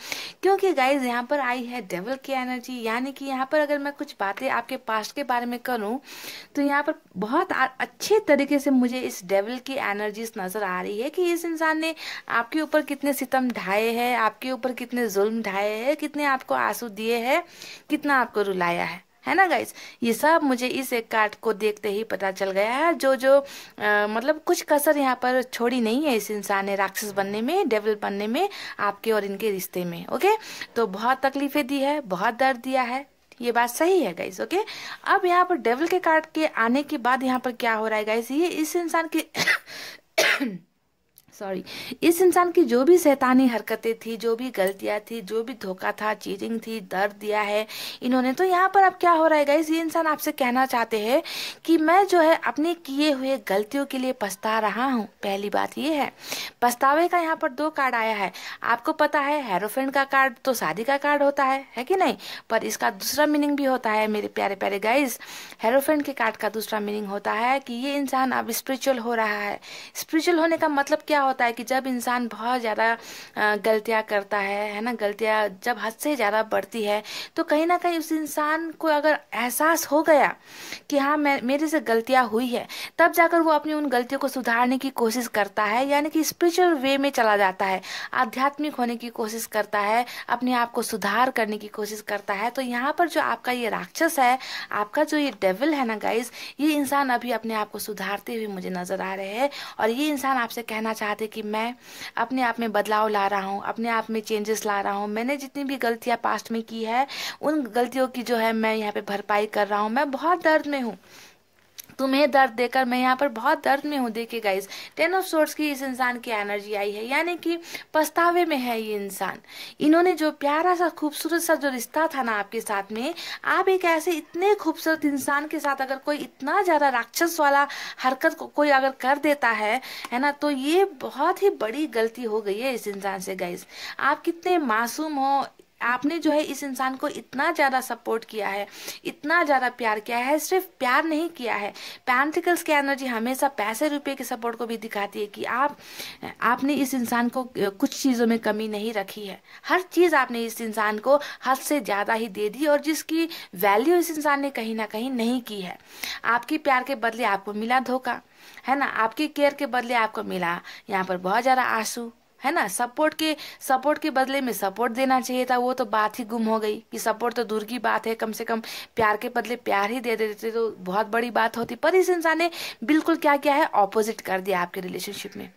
क्योंकि गाइस यहाँ पर आई है डेवल की एनर्जी यानी कि यहाँ पर अगर मैं कुछ बातें आपके पास्ट के बारे में करूँ तो यहाँ पर बहुत अच्छे तरीके से मुझे इस डेवल की एनर्जी नज़र आ रही है कि इस इंसान ने आपके ऊपर कितने सितम ढाए हैं आपके ऊपर कितने जुल्म ढाए हैं कितने आपको आंसू दिए हैं कितना आपको रुलाया है है ना गाइस ये सब मुझे इस एक कार्ड को देखते ही पता चल गया है जो जो आ, मतलब कुछ कसर यहाँ पर छोड़ी नहीं है इस इंसान ने राक्षस बनने में डेविल बनने में आपके और इनके रिश्ते में ओके तो बहुत तकलीफें दी है बहुत दर्द दिया है ये बात सही है गाइस ओके अब यहाँ पर डेविल के कार्ड के आने के बाद यहाँ पर क्या हो रहा है गाइस ये इस इंसान की सॉरी इस इंसान की जो भी शैतानी हरकतें थी जो भी गलतियां थी जो भी धोखा था चीटिंग थी दर्द दिया है इन्होंने तो यहाँ पर अब क्या हो रहा है गाइस ये इंसान आपसे कहना चाहते हैं कि मैं जो है अपने किए हुए गलतियों के लिए पछता रहा हूँ पहली बात ये है पछतावे का यहाँ पर दो कार्ड आया है आपको पता है हेरोफ्रेंड का कार्ड तो शादी का कार्ड होता है है कि नहीं पर इसका दूसरा मीनिंग भी होता है मेरे प्यारे प्यारे गाइज हेरोफ्रेंड के कार्ड का दूसरा मीनिंग होता है कि ये इंसान अब स्पिरिचुअल हो रहा है स्पिरिचुअल होने का मतलब क्या होता है कि जब इंसान बहुत ज़्यादा गलतियाँ करता है है ना गलतियाँ जब हद से ज़्यादा बढ़ती है तो कहीं ना कहीं उस इंसान को अगर एहसास हो गया कि हाँ मैं मेरे से गलतियाँ हुई है तब जाकर वो अपनी उन गलतियों को सुधारने की कोशिश करता है यानी कि स्पिरिचुअल वे में चला जाता है आध्यात्मिक होने की कोशिश करता है अपने आप को सुधार करने की कोशिश करता है तो यहाँ पर जो आपका ये राक्षस है आपका जो ये डेविल है ना गाइज ये इंसान अभी अपने आप को सुधारते हुए मुझे नजर आ रहे हैं और ये इंसान आपसे कहना चाहता बात है कि मैं अपने आप में बदलाव ला रहा हूँ अपने आप में चेंजेस ला रहा हूँ मैंने जितनी भी गलतियाँ पास्ट में की है उन गलतियों की जो है मैं यहाँ पे भरपाई कर रहा हूँ मैं बहुत दर्द में हूँ तुम्हें दर्द देकर मैं यहाँ पर बहुत दर्द में हूँ देखिए गाइज टेन ऑफ सोर्स की इस इंसान की एनर्जी आई है यानी कि पछतावे में है ये इंसान इन्होंने जो प्यारा सा खूबसूरत सा जो रिश्ता था ना आपके साथ में आप एक ऐसे इतने खूबसूरत इंसान के साथ अगर कोई इतना ज़्यादा राक्षस वाला हरकत को कोई अगर कर देता है है ना तो ये बहुत ही बड़ी गलती हो गई है इस इंसान से गाइज आप कितने मासूम हो आपने जो है इस इंसान को इतना ज़्यादा सपोर्ट किया है इतना ज़्यादा प्यार किया है सिर्फ प्यार नहीं किया है पैंथिकल्स की एनर्जी हमेशा पैसे रुपये के सपोर्ट को भी दिखाती है कि आप आपने इस इंसान को कुछ चीज़ों में कमी नहीं रखी है हर चीज़ आपने इस इंसान को हद से ज़्यादा ही दे दी और जिसकी वैल्यू इस इंसान ने कहीं ना कहीं नहीं की है आपकी प्यार के बदले आपको मिला धोखा है ना आपकी केयर के बदले आपको मिला यहाँ पर बहुत ज़्यादा आंसू है ना सपोर्ट के सपोर्ट के बदले में सपोर्ट देना चाहिए था वो तो बात ही गुम हो गई कि सपोर्ट तो दूर की बात है कम से कम प्यार के बदले प्यार ही दे देते तो बहुत बड़ी बात होती पर इस इंसान ने बिल्कुल क्या किया है ऑपोजिट कर दिया आपके रिलेशनशिप में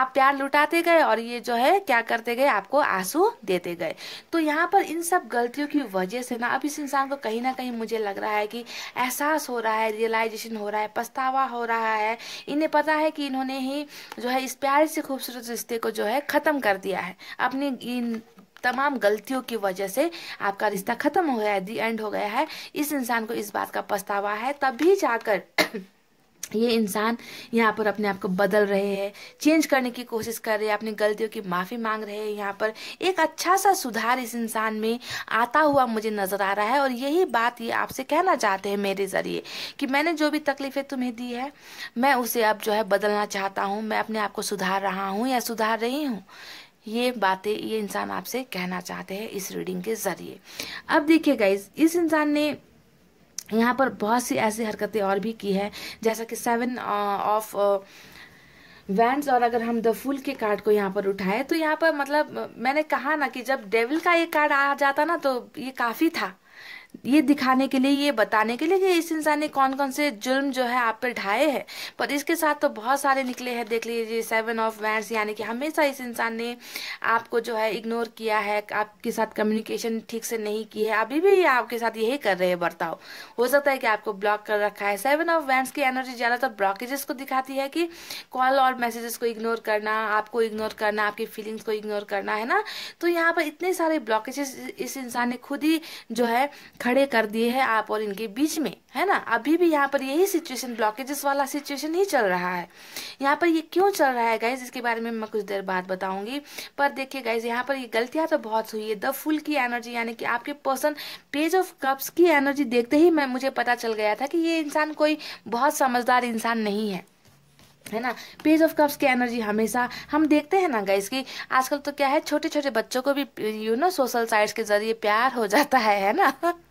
आप प्यार लुटाते गए और ये जो है क्या करते गए आपको आंसू देते गए तो यहाँ पर इन सब गलतियों की वजह से ना अब इस इंसान को कहीं ना कहीं मुझे लग रहा है कि एहसास हो रहा है रियलाइजेशन हो रहा है पछतावा हो रहा है इन्हें पता है कि इन्होंने ही जो है इस प्यार से खूबसूरत रिश्ते को जो है ख़त्म कर दिया है अपनी इन तमाम गलतियों की वजह से आपका रिश्ता ख़त्म हो गया है दी एंड हो गया है इस इंसान को इस बात का पछतावा है तभी जाकर ये इंसान यहाँ पर अपने आप को बदल रहे हैं चेंज करने की कोशिश कर रहे हैं अपनी गलतियों की माफ़ी मांग रहे हैं यहाँ पर एक अच्छा सा सुधार इस इंसान में आता हुआ मुझे नज़र आ रहा है और यही बात ये आपसे कहना चाहते हैं मेरे ज़रिए कि मैंने जो भी तकलीफ़ें तुम्हें दी है मैं उसे अब जो है बदलना चाहता हूँ मैं अपने आप को सुधार रहा हूँ या सुधार रही हूँ ये बातें ये इंसान आपसे कहना चाहते हैं इस रीडिंग के ज़रिए अब देखिए गाइज इस इंसान ने यहाँ पर बहुत सी ऐसी हरकतें और भी की है जैसा कि सेवन ऑफ वैंड और अगर हम द फुल के कार्ड को यहाँ पर उठाए तो यहाँ पर मतलब uh, मैंने कहा ना कि जब डेविल का ये कार्ड आ जाता ना तो ये काफ़ी था ये दिखाने के लिए ये बताने के लिए कि इस इंसान ने कौन कौन से जुल्म जो है आप पे ढाए हैं पर इसके साथ तो बहुत सारे निकले हैं देख लीजिए सेवन ऑफ वैंड्स यानी कि हमेशा इस इंसान ने आपको जो है इग्नोर किया है आपके साथ कम्युनिकेशन ठीक से नहीं की है अभी भी आपके साथ यही कर रहे हैं बर्ताव हो सकता है कि आपको ब्लॉक कर रखा है सेवन ऑफ वैंड्स की एनर्जी ज़्यादातर ब्लॉकेजेस को दिखाती है कि कॉल और मैसेजेस को इग्नोर करना आपको इग्नोर करना आपकी फीलिंग्स को इग्नोर करना है ना तो यहाँ पर इतने सारे ब्लॉकेजेस इस इंसान ने खुद ही जो है खड़े कर दिए है आप और इनके बीच में है ना अभी भी यहाँ पर यही सिचुएशन ब्लॉकेजेस वाला सिचुएशन ही चल रहा है यहाँ पर ये क्यों चल रहा है गाइज इसके बारे में मैं कुछ देर बाद बताऊंगी पर देखिए गाइज यहाँ पर ये गलतियां तो बहुत हुई है द फुल की एनर्जी यानी कि आपके पर्सन पेज ऑफ कप्स की एनर्जी देखते ही मैं मुझे पता चल गया था कि ये इंसान कोई बहुत समझदार इंसान नहीं है है ना पेज ऑफ कप्स की एनर्जी हमेशा हम देखते हैं ना गाइस की आजकल तो क्या है छोटे छोटे बच्चों को भी यू नो सोशल साइट्स के जरिए प्यार हो जाता है है ना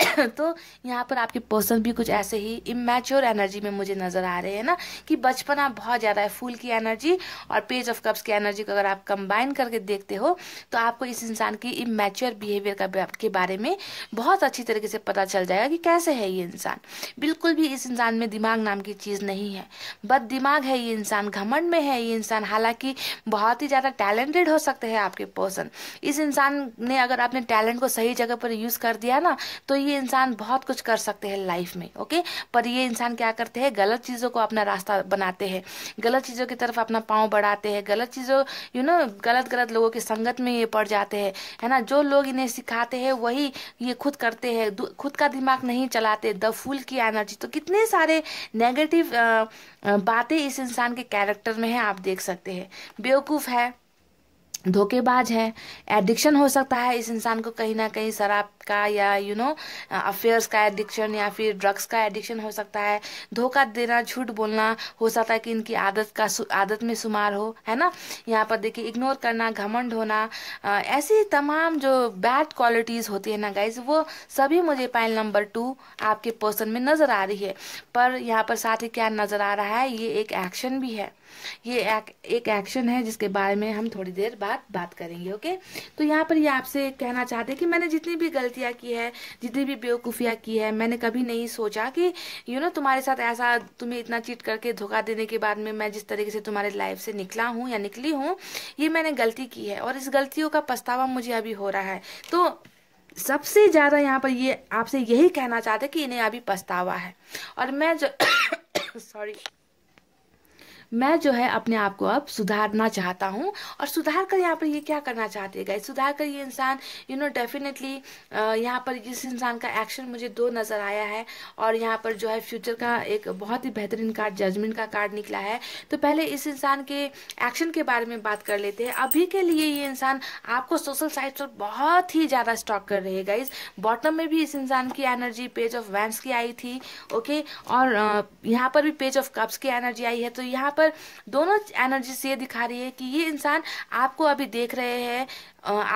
तो यहाँ पर आपके पर्सन भी कुछ ऐसे ही इमेच्योर एनर्जी में मुझे नज़र आ रहे हैं ना कि बचपन आप बहुत ज़्यादा है फूल की एनर्जी और पेज ऑफ कप्स की एनर्जी को अगर आप कंबाइन करके देखते हो तो आपको इस इंसान की इमेच्योर बिहेवियर का के बारे में बहुत अच्छी तरीके से पता चल जाएगा कि कैसे है ये इंसान बिल्कुल भी इस इंसान में दिमाग नाम की चीज़ नहीं है बद दिमाग है ये इंसान घमंड में है ये इंसान हालांकि बहुत ही ज़्यादा टैलेंटेड हो सकते हैं आपके पर्सन इस इंसान ने अगर अपने टैलेंट को सही जगह पर यूज़ कर दिया ना तो ये भी इंसान बहुत कुछ कर सकते हैं लाइफ में ओके पर ये इंसान क्या करते हैं गलत चीज़ों को अपना रास्ता बनाते हैं गलत चीज़ों की तरफ अपना पाँव बढ़ाते हैं गलत चीज़ों यू नो गलत गलत लोगों की संगत में ये पड़ जाते हैं है ना जो लोग इन्हें सिखाते हैं वही ये खुद करते हैं खुद का दिमाग नहीं चलाते द फूल की एनर्जी तो कितने सारे नेगेटिव बातें इस इंसान के कैरेक्टर में है आप देख सकते हैं बेवकूफ़ है धोखेबाज है एडिक्शन हो सकता है इस इंसान को कहीं ना कहीं शराब का या यू नो अफेयर्स का एडिक्शन या फिर ड्रग्स का एडिक्शन हो सकता है धोखा देना झूठ बोलना हो सकता है कि इनकी आदत का आदत में शुमार हो है ना यहाँ पर देखिए इग्नोर करना घमंड होना आ, ऐसी तमाम जो बैड क्वालिटीज़ होती है ना गाइज वो सभी मुझे पाइल नंबर टू आपके पर्सन में नज़र आ रही है पर यहाँ पर साथ ही क्या नज़र आ रहा है ये एक एक्शन भी है ये एक, एक एक्शन है जिसके बारे में हम थोड़ी देर बाद बात करेंगे ओके तो यहाँ पर ये आपसे कहना चाहते हैं कि मैंने जितनी भी गलतियाँ की है जितनी भी बेवकूफ़ियाँ की है मैंने कभी नहीं सोचा कि यू नो तुम्हारे साथ ऐसा तुम्हें इतना चीट करके धोखा देने के बाद में मैं जिस तरीके से तुम्हारे लाइफ से निकला हूँ या निकली हूँ ये मैंने गलती की है और इस गलतियों का पछतावा मुझे अभी हो रहा है तो सबसे ज़्यादा यहाँ पर ये आपसे यही कहना चाहते कि इन्हें अभी पछतावा है और मैं जो सॉरी मैं जो है अपने आप को अब सुधारना चाहता हूँ और सुधार कर यहाँ पर ये क्या करना चाहते गए गाइज सुधार कर ये इंसान यू नो डेफिनेटली यहाँ पर इस इंसान का एक्शन मुझे दो नज़र आया है और यहाँ पर जो है फ्यूचर का एक बहुत ही बेहतरीन कार्ड जजमेंट का कार्ड निकला है तो पहले इस इंसान के एक्शन के बारे में बात कर लेते हैं अभी के लिए ये इंसान आपको सोशल साइट पर बहुत ही ज़्यादा स्टॉक कर रहे गाइज बॉटम में भी इस इंसान की एनर्जी पेज ऑफ वैम्स की आई थी ओके और यहाँ पर भी पेज ऑफ कप्स की एनर्जी आई है तो यहाँ पर पर दोनों एनर्जीज ये दिखा रही है कि ये इंसान आपको अभी देख रहे हैं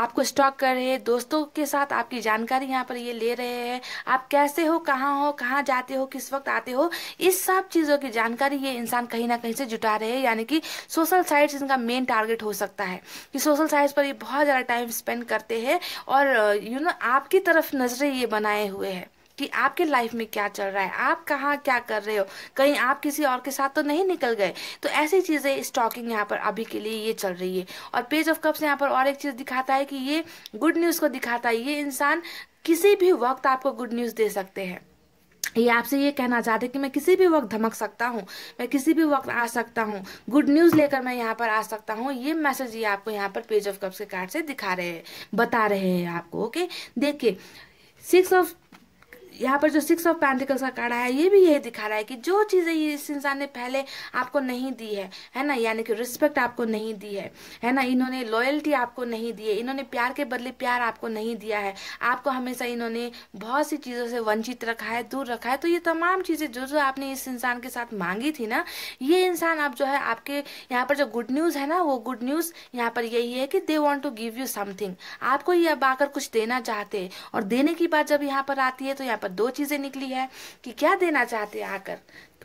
आपको स्टॉक कर रहे हैं दोस्तों के साथ आपकी जानकारी यहाँ पर ये ले रहे हैं आप कैसे हो कहाँ हो कहाँ जाते हो किस वक्त आते हो इस सब चीज़ों की जानकारी ये इंसान कहीं ना कहीं से जुटा रहे हैं यानी कि सोशल साइट्स इनका मेन टारगेट हो सकता है कि सोशल साइट्स पर ये बहुत ज़्यादा टाइम स्पेंड करते हैं और यू नो आपकी तरफ नज़रें ये बनाए हुए हैं कि आपके लाइफ में क्या चल रहा है आप कहाँ क्या कर रहे हो कहीं आप किसी और के साथ तो नहीं निकल गए तो ऐसी चीज़ें स्टॉकिंग यहाँ पर अभी के लिए ये चल रही है और पेज ऑफ कप्स यहाँ पर और एक चीज़ दिखाता है कि ये गुड न्यूज़ को दिखाता है ये इंसान किसी भी वक्त आपको गुड न्यूज़ दे सकते हैं ये आपसे ये कहना चाहते कि मैं किसी भी वक्त धमक सकता हूँ मैं किसी भी वक्त आ सकता हूँ गुड न्यूज़ लेकर मैं यहाँ पर आ सकता हूँ ये मैसेज ये आपको यहाँ पर पेज ऑफ कप्स के कार्ड से दिखा रहे हैं बता रहे हैं आपको ओके देखिए सिक्स ऑफ यहाँ पर जो सिक्स ऑफ पैंटिकल्स का कार्ड है ये भी यही दिखा रहा है कि जो चीज़ें इस इंसान ने पहले आपको नहीं दी है है ना यानी कि रिस्पेक्ट आपको नहीं दी है है ना इन्होंने लॉयल्टी आपको नहीं दी है इन्होंने प्यार के बदले प्यार आपको नहीं दिया है आपको हमेशा इन्होंने बहुत सी चीज़ों से वंचित रखा है दूर रखा है तो ये तमाम चीज़ें जो जो आपने इस इंसान के साथ मांगी थी ना ये इंसान आप जो है आपके यहाँ पर जो गुड न्यूज़ है ना वो गुड न्यूज़ यहाँ पर यही है कि they want to give you something आपको ये अब आकर कुछ देना चाहते हैं और देने की बात जब यहाँ पर आती है तो यहाँ पर दो चीज़ें निकली है कि क्या देना चाहते हैं आकर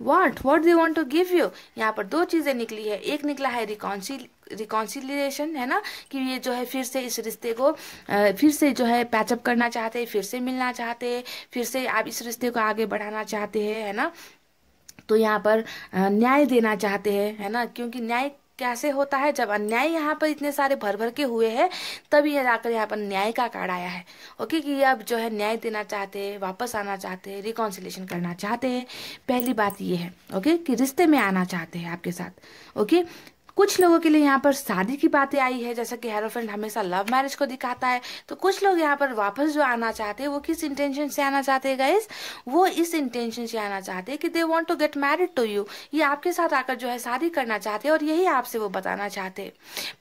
want what they want to give you यहाँ पर दो चीज़ें निकली है एक निकला है रिकॉन्सिल रिकॉन्सिलेशन है ना कि ये जो है फिर से इस रिश्ते को फिर से जो है पैचअप करना चाहते हैं फिर से मिलना चाहते हैं फिर से आप इस रिश्ते को आगे बढ़ाना चाहते हैं है ना तो यहाँ पर न्याय देना चाहते हैं है ना क्योंकि न्याय कैसे होता है जब अन्याय यहाँ पर इतने सारे भर भर के हुए हैं तभी ये जाकर यहाँ पर न्याय का कार्ड आया है ओके कि अब जो है न्याय देना चाहते हैं वापस आना चाहते हैं रिकॉन्सिलेशन करना चाहते हैं पहली बात ये है ओके कि रिश्ते में आना चाहते हैं आपके साथ ओके कुछ लोगों के लिए यहाँ पर शादी की बातें आई है जैसा कि हेरोफेंट हमेशा लव मैरिज को दिखाता है तो कुछ लोग यहाँ पर वापस जो आना चाहते हैं वो किस इंटेंशन से आना चाहते हैं गाइस वो इस इंटेंशन से आना चाहते हैं कि they want to get married to you ये आपके साथ आकर जो है शादी करना चाहते हैं और यही आपसे वो बताना चाहते हैं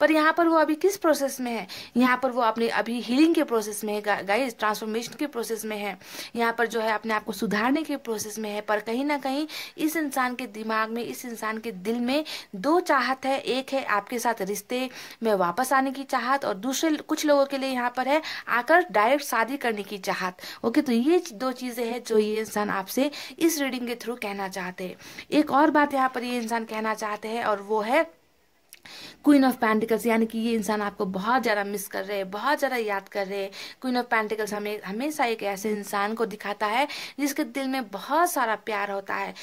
पर यहाँ पर वो अभी किस प्रोसेस में है यहाँ पर वो अपने अभी हीलिंग के प्रोसेस में है गाइस ट्रांसफॉर्मेशन के प्रोसेस में है यहाँ पर जो है अपने आप को सुधारने के प्रोसेस में है पर कहीं ना कहीं इस इंसान के दिमाग में इस इंसान के दिल में दो चाहत है एक है आपके साथ रिश्ते में वापस आने की चाहत और दूसरे कुछ लोगों के लिए यहाँ पर है आकर डायरेक्ट शादी करने की चाहत ओके तो ये दो चीज़ें हैं जो ये इंसान आपसे इस रीडिंग के थ्रू कहना चाहते हैं एक और बात यहाँ पर ये इंसान कहना चाहते हैं और वो है क्वीन ऑफ पैंटिकल्स यानी कि ये इंसान आपको बहुत ज़्यादा मिस कर रहे हैं बहुत ज़्यादा याद कर रहे हैं क्वीन ऑफ पैंटिकल्स हमें हमेशा एक ऐसे इंसान को दिखाता है जिसके दिल में बहुत सारा प्यार होता है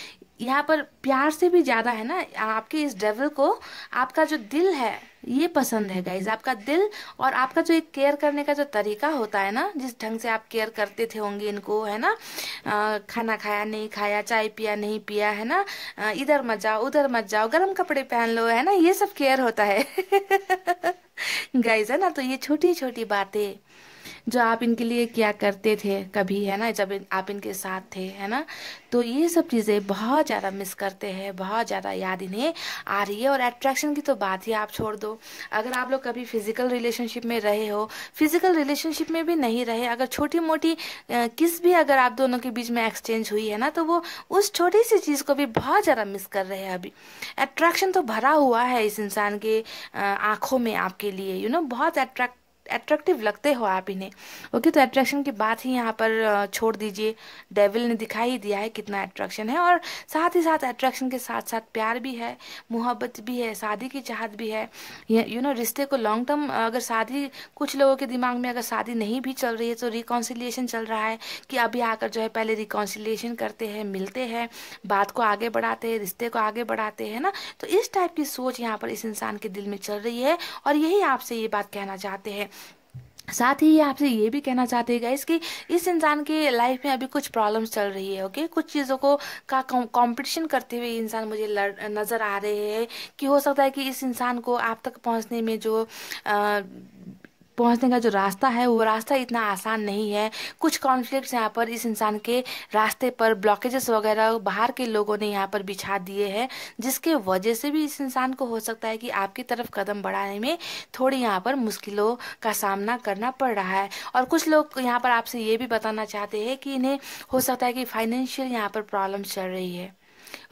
यहाँ पर प्यार से भी ज़्यादा है ना आपके इस डेवल को आपका जो दिल है ये पसंद है गाइज आपका दिल और आपका जो एक केयर करने का जो तरीका होता है ना जिस ढंग से आप केयर करते थे होंगे इनको है ना आ, खाना खाया नहीं खाया चाय पिया नहीं पिया है ना इधर मत जाओ उधर मत जाओ गर्म कपड़े पहन लो है ना ये सब केयर होता है गाइज है ना तो ये छोटी छोटी बातें जो आप इनके लिए क्या करते थे कभी है ना जब आप इनके साथ थे है ना तो ये सब चीज़ें बहुत ज़्यादा मिस करते हैं बहुत ज़्यादा याद इन्हें आ रही है और अट्रैक्शन की तो बात ही आप छोड़ दो अगर आप लोग कभी फिजिकल रिलेशनशिप में रहे हो फिजिकल रिलेशनशिप में भी नहीं रहे अगर छोटी मोटी किस भी अगर आप दोनों के बीच में एक्सचेंज हुई है ना तो वो उस छोटी सी चीज़ को भी बहुत ज़्यादा मिस कर रहे हैं अभी अट्रैक्शन तो भरा हुआ है इस इंसान के आँखों में आपके लिए यू you नो know, बहुत अट्रैक्ट अट्रैक्टिव लगते हो आप इन्हें ओके तो अट्रैक्शन की बात ही यहाँ पर छोड़ दीजिए डेविल ने दिखाई दिया है कितना अट्रैक्शन है और साथ ही साथ अट्रैक्शन के साथ साथ प्यार भी है मुहब्बत भी है शादी की चाहत भी है यू नो रिश्ते को लॉन्ग टर्म अगर शादी कुछ लोगों के दिमाग में अगर शादी नहीं भी चल रही है तो रिकॉन्सिलेशन चल रहा है कि अभी आकर जो है पहले रिकॉन्सिलेशन करते हैं मिलते हैं बात को आगे बढ़ाते हैं रिश्ते को आगे बढ़ाते हैं ना तो इस टाइप की सोच यहाँ पर इस इंसान के दिल में चल रही है और यही आपसे ये बात कहना चाहते हैं साथ ही आपसे ये भी कहना चाहते हैं गाइस कि इस इंसान के लाइफ में अभी कुछ प्रॉब्लम्स चल रही है ओके कुछ चीज़ों को का कंपटीशन करते हुए इंसान मुझे नज़र आ रहे हैं कि हो सकता है कि इस इंसान को आप तक पहुंचने में जो आ, पहुंचने का जो रास्ता है वो रास्ता इतना आसान नहीं है कुछ कॉन्फ्लिक्ट्स यहाँ पर इस इंसान के रास्ते पर ब्लॉकेजेस वगैरह बाहर के लोगों ने यहाँ पर बिछा दिए हैं जिसके वजह से भी इस इंसान को हो सकता है कि आपकी तरफ कदम बढ़ाने में थोड़ी यहाँ पर मुश्किलों का सामना करना पड़ रहा है और कुछ लोग यहाँ पर आपसे ये भी बताना चाहते हैं कि इन्हें हो सकता है कि फाइनेंशियल यहाँ पर प्रॉब्लम चल रही है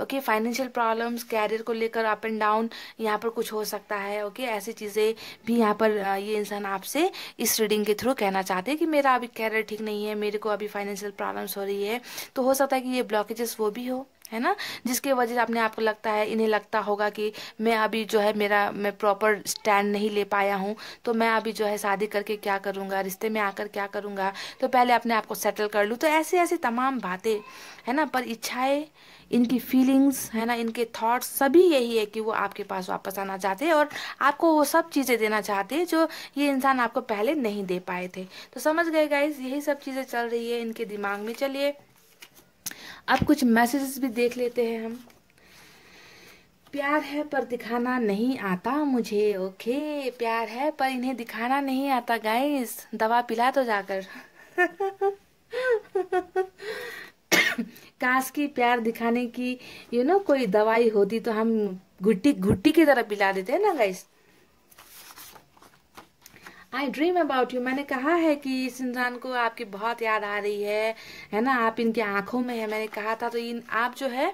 ओके फाइनेंशियल प्रॉब्लम्स कैरियर को लेकर अप एंड डाउन यहाँ पर कुछ हो सकता है ओके ऐसी चीज़ें भी यहाँ पर ये इंसान आपसे इस रीडिंग के थ्रू कहना चाहते हैं कि मेरा अभी कैरियर ठीक नहीं है मेरे को अभी फाइनेंशियल प्रॉब्लम्स हो रही है तो हो सकता है कि ये ब्लॉकेजेस वो भी हो है ना जिसके वजह से आपने आपको लगता है इन्हें लगता होगा कि मैं अभी जो है मेरा मैं प्रॉपर स्टैंड नहीं ले पाया हूँ तो मैं अभी जो है शादी करके क्या करूँगा रिश्ते में आकर क्या करूँगा तो पहले अपने आप को सेटल कर लूँ तो ऐसी ऐसी तमाम बातें है ना पर इच्छाएं इनकी फीलिंग्स है ना इनके थॉट्स सभी यही है कि वो आपके पास वापस आना चाहते हैं और आपको वो सब चीज़ें देना चाहते हैं जो ये इंसान आपको पहले नहीं दे पाए थे तो समझ गए गाइज यही सब चीज़ें चल रही है इनके दिमाग में चलिए अब कुछ मैसेजेस भी देख लेते हैं हम प्यार है पर दिखाना नहीं आता मुझे ओके प्यार है पर इन्हें दिखाना नहीं आता गाइस दवा पिला तो जाकर काश की प्यार दिखाने की यू नो कोई दवाई होती तो हम घुट्टी घुट्टी की तरह पिला देते हैं ना guys I dream about you मैंने कहा है कि इस इंसान को आपकी बहुत याद आ रही है है ना आप इनकी आंखों में है मैंने कहा था तो इन आप जो है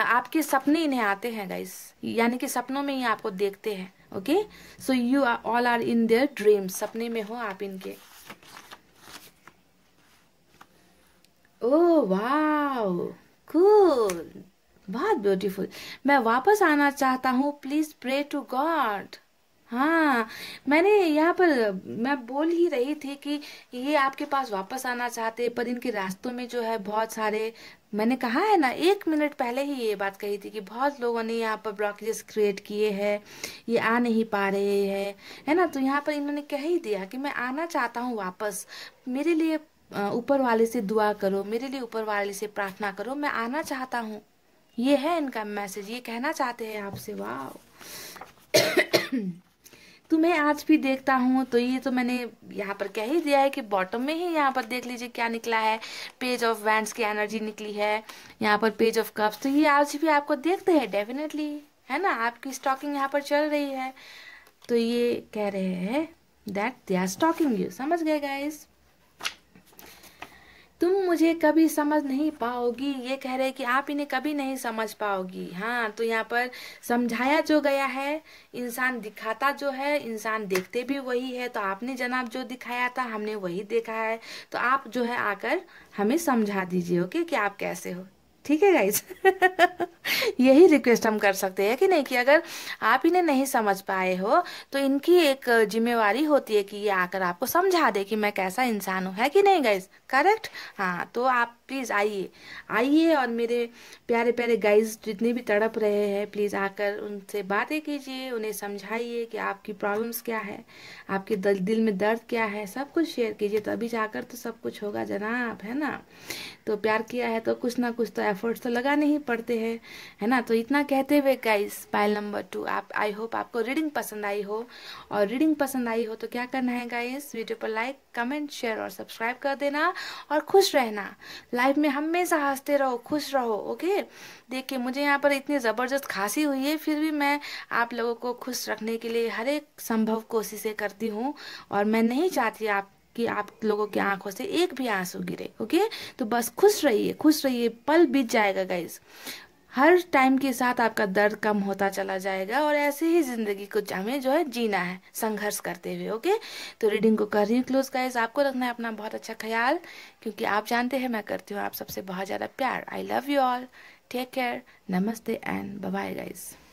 आपके सपने इन्हें आते हैं गाइस यानी कि सपनों में ही आपको देखते हैं okay so you are all are in their dreams सपने में हो आप इनके ओह वाह कूल बहुत ब्यूटीफुल मैं वापस आना चाहता हूँ प्लीज प्रे टू गॉड हाँ मैंने यहाँ पर मैं बोल ही रही थी कि ये आपके पास वापस आना चाहते पर इनके रास्तों में जो है बहुत सारे मैंने कहा है ना एक मिनट पहले ही ये बात कही थी कि बहुत लोगों ने यहाँ पर ब्लॉकेजेस क्रिएट किए हैं ये आ नहीं पा रहे हैं है ना तो यहाँ पर इन्होंने कह ही दिया कि मैं आना चाहता हूँ वापस मेरे लिए ऊपर वाले से दुआ करो मेरे लिए ऊपर वाले से प्रार्थना करो मैं आना चाहता हूँ ये है इनका मैसेज ये कहना चाहते हैं आपसे वाह तुम्हें आज भी देखता हूँ तो ये तो मैंने यहाँ पर कह ही दिया है कि बॉटम में ही यहाँ पर देख लीजिए क्या निकला है पेज ऑफ वैंड्स की एनर्जी निकली है यहाँ पर पेज ऑफ कप्स तो ये आज भी आपको देखते हैं डेफिनेटली है ना आपकी स्टॉकिंग यहाँ पर चल रही है तो ये कह रहे हैं that they are stalking you समझ गए गाइस तुम मुझे कभी समझ नहीं पाओगी ये कह रहे कि आप इन्हें कभी नहीं समझ पाओगी हाँ तो यहाँ पर समझाया जो गया है इंसान दिखाता जो है इंसान देखते भी वही है तो आपने जनाब जो दिखाया था हमने वही देखा है तो आप जो है आकर हमें समझा दीजिए ओके कि आप कैसे हो ठीक है गाइज यही रिक्वेस्ट हम कर सकते हैं कि नहीं कि अगर आप इन्हें नहीं समझ पाए हो तो इनकी एक जिम्मेवारी होती है कि ये आकर आपको समझा दे कि मैं कैसा इंसान हूँ है कि नहीं गाइज करेक्ट हाँ तो आप प्लीज़ आइए आइए और मेरे प्यारे प्यारे गाइज जितने भी तड़प रहे हैं प्लीज़ आकर उनसे बातें कीजिए उन्हें समझाइए कि आपकी प्रॉब्लम्स क्या है आपके दिल दिल में दर्द क्या है सब कुछ शेयर कीजिए तो अभी जाकर तो सब कुछ होगा जनाब है ना तो प्यार किया है तो कुछ ना कुछ तो एफर्ट्स तो लगाने ही पड़ते हैं है ना तो इतना कहते हुए गाइज पाइल नंबर टू आप आई होप आपको रीडिंग पसंद आई हो और रीडिंग पसंद आई हो तो क्या करना है गाइज वीडियो पर लाइक कमेंट शेयर और सब्सक्राइब कर देना और खुश रहना लाइफ में हमेशा हंसते रहो खुश रहो ओके देखिए मुझे यहाँ पर इतनी ज़बरदस्त खांसी हुई है फिर भी मैं आप लोगों को खुश रखने के लिए हर एक संभव कोशिशें करती हूँ और मैं नहीं चाहती आप कि आप लोगों की आंखों से एक भी आंसू गिरे ओके तो बस खुश रहिए खुश रहिए पल बीत जाएगा गाइज हर टाइम के साथ आपका दर्द कम होता चला जाएगा और ऐसे ही जिंदगी को हमें जो है जीना है संघर्ष करते हुए ओके तो रीडिंग को कर रही हूँ क्लोज गाइज आपको रखना है अपना बहुत अच्छा ख्याल क्योंकि आप जानते हैं मैं करती हूँ आप सबसे बहुत ज़्यादा प्यार I love you all take care नमस्ते एंड बाय गाइज़